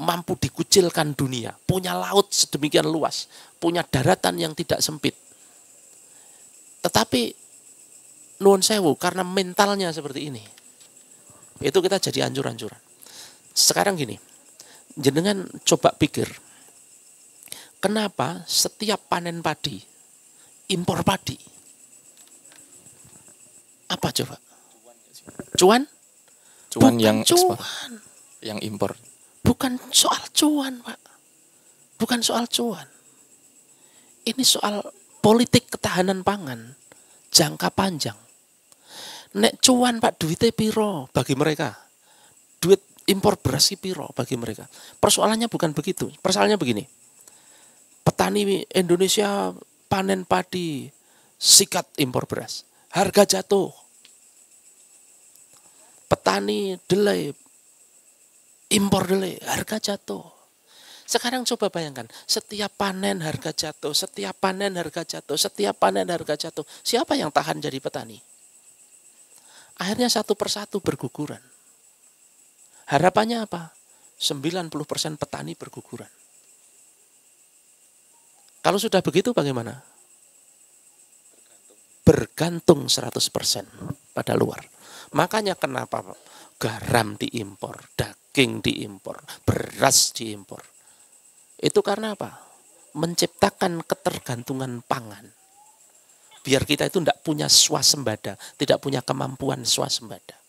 mampu dikucilkan dunia, punya laut sedemikian luas, punya daratan yang tidak sempit. Tetapi nuon sewu karena mentalnya seperti ini. Itu kita jadi anjuran anjuran Sekarang gini, jenengan coba pikir Kenapa setiap panen padi impor padi? Apa coba? Cuan? Cuan Bukan yang cuan. Yang impor. Bukan soal cuan, Pak. Bukan soal cuan. Ini soal politik ketahanan pangan jangka panjang. Nek cuan Pak duitnya piro bagi mereka. Duit impor beras piro bagi mereka. Persoalannya bukan begitu. Persoalannya begini petani Indonesia panen padi, sikat impor beras. Harga jatuh. Petani delay, impor delay, harga jatuh. Sekarang coba bayangkan, setiap panen harga jatuh, setiap panen harga jatuh, setiap panen harga jatuh. Siapa yang tahan jadi petani? Akhirnya satu persatu berguguran. Harapannya apa? 90% petani berguguran. Kalau sudah begitu bagaimana? Bergantung 100% pada luar. Makanya kenapa garam diimpor, daging diimpor, beras diimpor. Itu karena apa? Menciptakan ketergantungan pangan. Biar kita itu tidak punya swasembada, tidak punya kemampuan swasembada.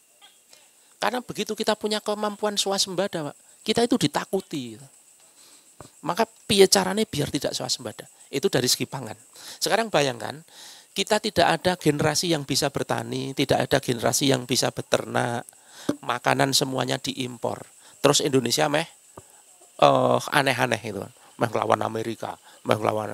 Karena begitu kita punya kemampuan swasembada, kita itu ditakuti. Maka piye caranya biar tidak swasembada. Itu dari segi pangan. Sekarang bayangkan, kita tidak ada generasi yang bisa bertani, tidak ada generasi yang bisa beternak, makanan semuanya diimpor. Terus Indonesia meh uh, aneh-aneh itu, kan. Meh lawan Amerika, meh lawan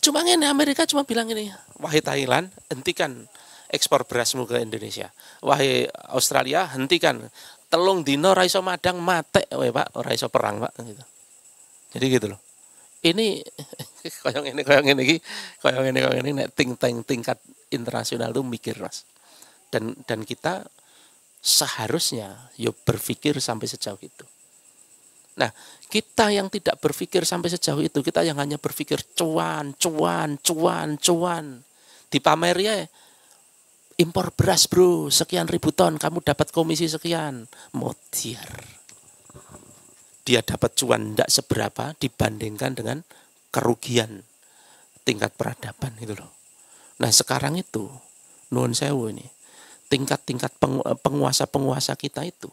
Cuma ini Amerika cuma bilang ini, wahai Thailand, hentikan ekspor berasmu ke Indonesia. Wahai Australia, hentikan telung dino raiso madang mate we pak raiso perang pak gitu. jadi gitu loh ini koyong ini koyong ini koyong ini koyong ini ting ting tingkat internasional tuh mikir mas dan dan kita seharusnya yuk ya berpikir sampai sejauh itu nah kita yang tidak berpikir sampai sejauh itu kita yang hanya berpikir cuan cuan cuan cuan di pamer ya impor beras bro, sekian ribu ton, kamu dapat komisi sekian. modir Dia dapat cuan tidak seberapa dibandingkan dengan kerugian tingkat peradaban gitu loh. Nah sekarang itu, non sewu ini, tingkat-tingkat eh, penguasa-penguasa kita itu,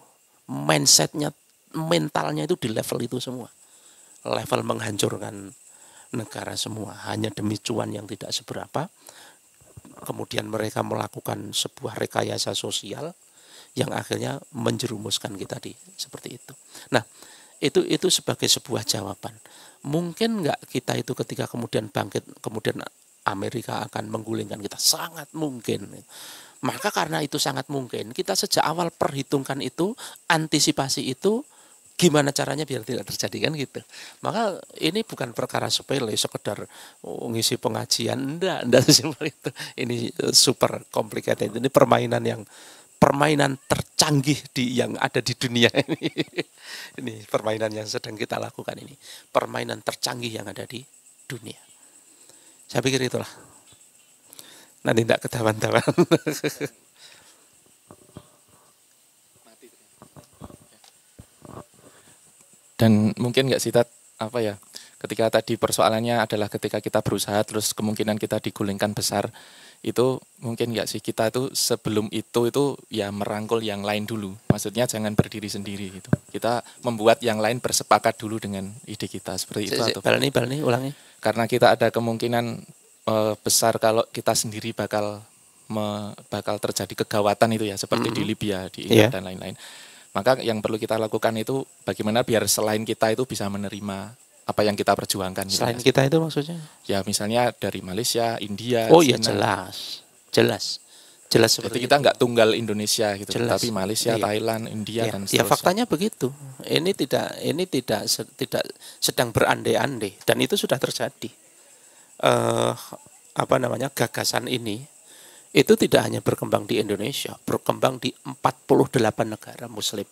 mindsetnya, mentalnya itu di level itu semua. Level menghancurkan negara semua hanya demi cuan yang tidak seberapa kemudian mereka melakukan sebuah rekayasa sosial yang akhirnya menjerumuskan kita di seperti itu. Nah, itu itu sebagai sebuah jawaban. Mungkin nggak kita itu ketika kemudian bangkit, kemudian Amerika akan menggulingkan kita sangat mungkin. Maka karena itu sangat mungkin, kita sejak awal perhitungkan itu, antisipasi itu, gimana caranya biar tidak terjadi kan gitu. Maka ini bukan perkara sepele sekedar oh, ngisi pengajian ndak enggak simpel itu. Ini eh, super complicated. Ini permainan yang permainan tercanggih di yang ada di dunia ini. ini permainan yang sedang kita lakukan ini. Permainan tercanggih yang ada di dunia. Saya pikir itulah. Nanti tidak ketahuan-tahuan. Dan mungkin nggak sih Tat, apa ya, ketika tadi persoalannya adalah ketika kita berusaha terus kemungkinan kita digulingkan besar, itu mungkin nggak sih kita itu sebelum itu itu ya merangkul yang lain dulu. Maksudnya jangan berdiri sendiri gitu. Kita membuat yang lain bersepakat dulu dengan ide kita seperti si, itu. Si, atau balani, balani, ulangi. Karena kita ada kemungkinan e, besar kalau kita sendiri bakal me, bakal terjadi kegawatan itu ya seperti mm -hmm. di Libya, di India yeah. dan lain-lain. Maka yang perlu kita lakukan itu bagaimana biar selain kita itu bisa menerima apa yang kita perjuangkan. Gitu selain gitu. kita itu maksudnya? Ya misalnya dari Malaysia, India. Oh iya jelas, jelas jelas seperti Jadi kita nggak tunggal Indonesia gitu jelas. tapi Malaysia iya. Thailand India iya. dan ya, seterusnya. ya faktanya begitu ini tidak ini tidak se, tidak sedang berandai-andai dan itu sudah terjadi uh, apa namanya gagasan ini itu tidak hanya berkembang di Indonesia, berkembang di 48 negara muslim.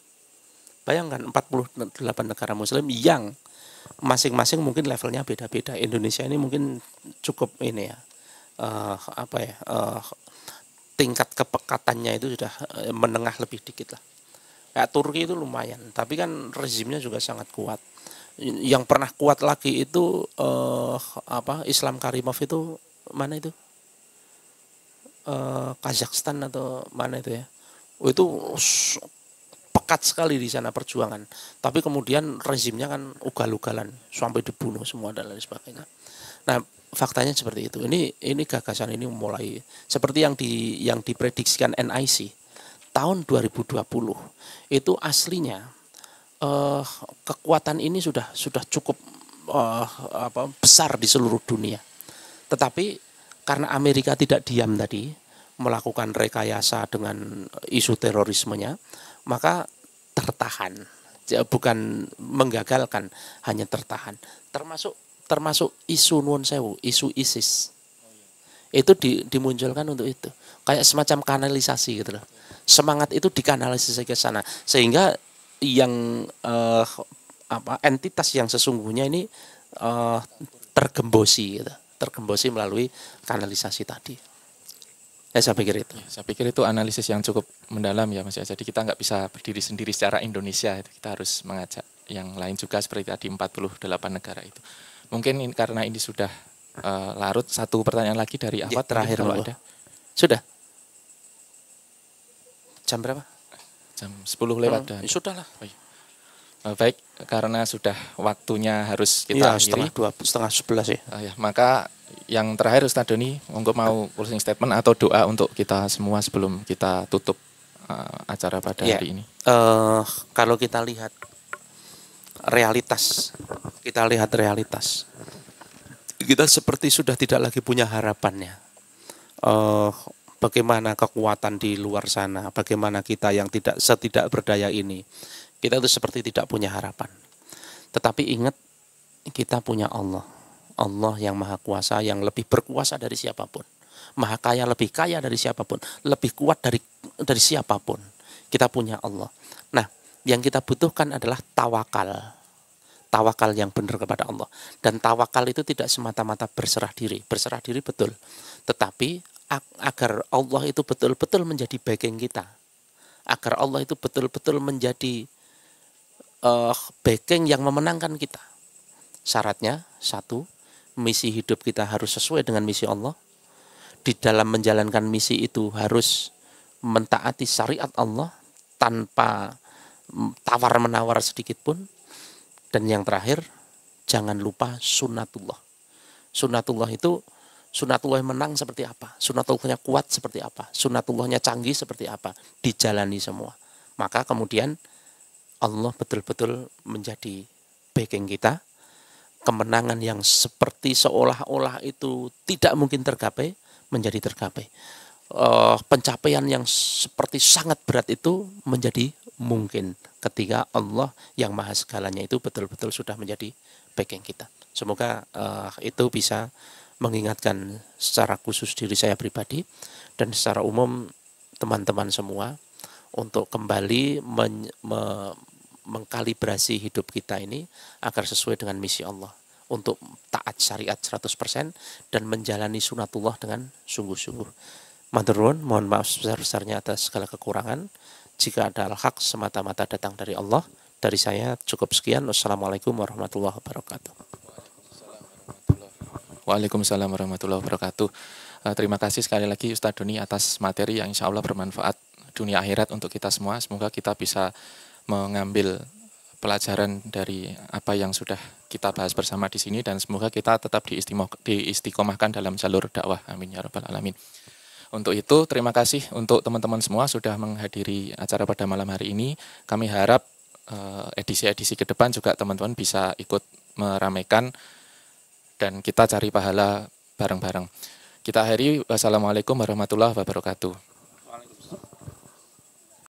Bayangkan 48 negara muslim yang masing-masing mungkin levelnya beda-beda. Indonesia ini mungkin cukup ini ya. Uh, apa ya? Uh, tingkat kepekatannya itu sudah eh, menengah lebih dikit lah. Kayak Turki itu lumayan, tapi kan rezimnya juga sangat kuat. Yang pernah kuat lagi itu eh, apa Islam Karimov itu mana itu Eh, Kazakhstan atau mana itu ya Oh itu pekat sekali di sana perjuangan tapi kemudian rezimnya kan ugal-ugalan sampai dibunuh semua dan lain sebagainya nah faktanya seperti itu ini ini gagasan ini mulai seperti yang di yang diprediksikan NIC tahun 2020 itu aslinya eh, kekuatan ini sudah sudah cukup eh, apa, besar di seluruh dunia tetapi karena Amerika tidak diam tadi melakukan rekayasa dengan isu terorismenya, maka tertahan, bukan menggagalkan, hanya tertahan. Termasuk termasuk isu nuon sewu, isu ISIS. Itu di, dimunculkan untuk itu. Kayak semacam kanalisasi gitu loh. Semangat itu dikanalisasi ke sana sehingga yang eh, apa entitas yang sesungguhnya ini eh, tergembosi gitu tergembosi melalui kanalisasi tadi. Ya, saya pikir itu. Ya, saya pikir itu analisis yang cukup mendalam ya Mas ya. Jadi kita nggak bisa berdiri sendiri secara Indonesia. Kita harus mengajak yang lain juga seperti tadi 48 negara itu. Mungkin ini, karena ini sudah uh, larut, satu pertanyaan lagi dari apa ya, terakhir kalau ada. Sudah. Jam berapa? Jam 10 lewat. Hmm, Ya, sudah lah. Oh, iya. Eh, baik karena sudah waktunya harus kita ya, setengah dua setengah sebelas ya. Uh, ya maka yang terakhir Ustaz Doni monggo mau closing statement atau doa untuk kita semua sebelum kita tutup uh, acara pada ya. hari ini uh, kalau kita lihat realitas kita lihat realitas kita seperti sudah tidak lagi punya harapannya uh, bagaimana kekuatan di luar sana bagaimana kita yang tidak setidak berdaya ini kita itu seperti tidak punya harapan. Tetapi ingat, kita punya Allah. Allah yang maha kuasa, yang lebih berkuasa dari siapapun. Maha kaya, lebih kaya dari siapapun. Lebih kuat dari dari siapapun. Kita punya Allah. Nah, yang kita butuhkan adalah tawakal. Tawakal yang benar kepada Allah. Dan tawakal itu tidak semata-mata berserah diri. Berserah diri betul. Tetapi agar Allah itu betul-betul menjadi bagian kita. Agar Allah itu betul-betul menjadi uh, backing yang memenangkan kita. Syaratnya satu, misi hidup kita harus sesuai dengan misi Allah. Di dalam menjalankan misi itu harus mentaati syariat Allah tanpa mm, tawar menawar sedikit pun. Dan yang terakhir, jangan lupa sunatullah. Sunatullah itu sunatullah menang seperti apa, sunatullahnya kuat seperti apa, sunatullahnya canggih seperti apa, dijalani semua. Maka kemudian Allah betul-betul menjadi backing kita. Kemenangan yang seperti seolah-olah itu tidak mungkin tergapai menjadi tergapai. Uh, pencapaian yang seperti sangat berat itu menjadi mungkin ketika Allah yang maha segalanya itu betul-betul sudah menjadi backing kita. Semoga uh, itu bisa mengingatkan secara khusus diri saya pribadi dan secara umum teman-teman semua untuk kembali men, me, mengkalibrasi hidup kita ini agar sesuai dengan misi Allah untuk taat syariat 100% dan menjalani sunatullah dengan sungguh-sungguh. Madrun, mohon maaf sebesar-besarnya atas segala kekurangan. Jika ada al-haq semata-mata datang dari Allah, dari saya cukup sekian. Wassalamualaikum warahmatullahi wabarakatuh. Waalaikumsalam warahmatullahi wabarakatuh. Eh, terima kasih sekali lagi Ustaz Doni atas materi yang insya Allah bermanfaat dunia akhirat untuk kita semua. Semoga kita bisa mengambil pelajaran dari apa yang sudah kita bahas bersama di sini dan semoga kita tetap diistiqomahkan dalam jalur dakwah. Amin ya rabbal alamin. Untuk itu terima kasih untuk teman-teman semua sudah menghadiri acara pada malam hari ini. Kami harap eh, edisi-edisi ke depan juga teman-teman bisa ikut meramaikan dan kita cari pahala bareng-bareng. Kita akhiri wassalamualaikum warahmatullahi wabarakatuh.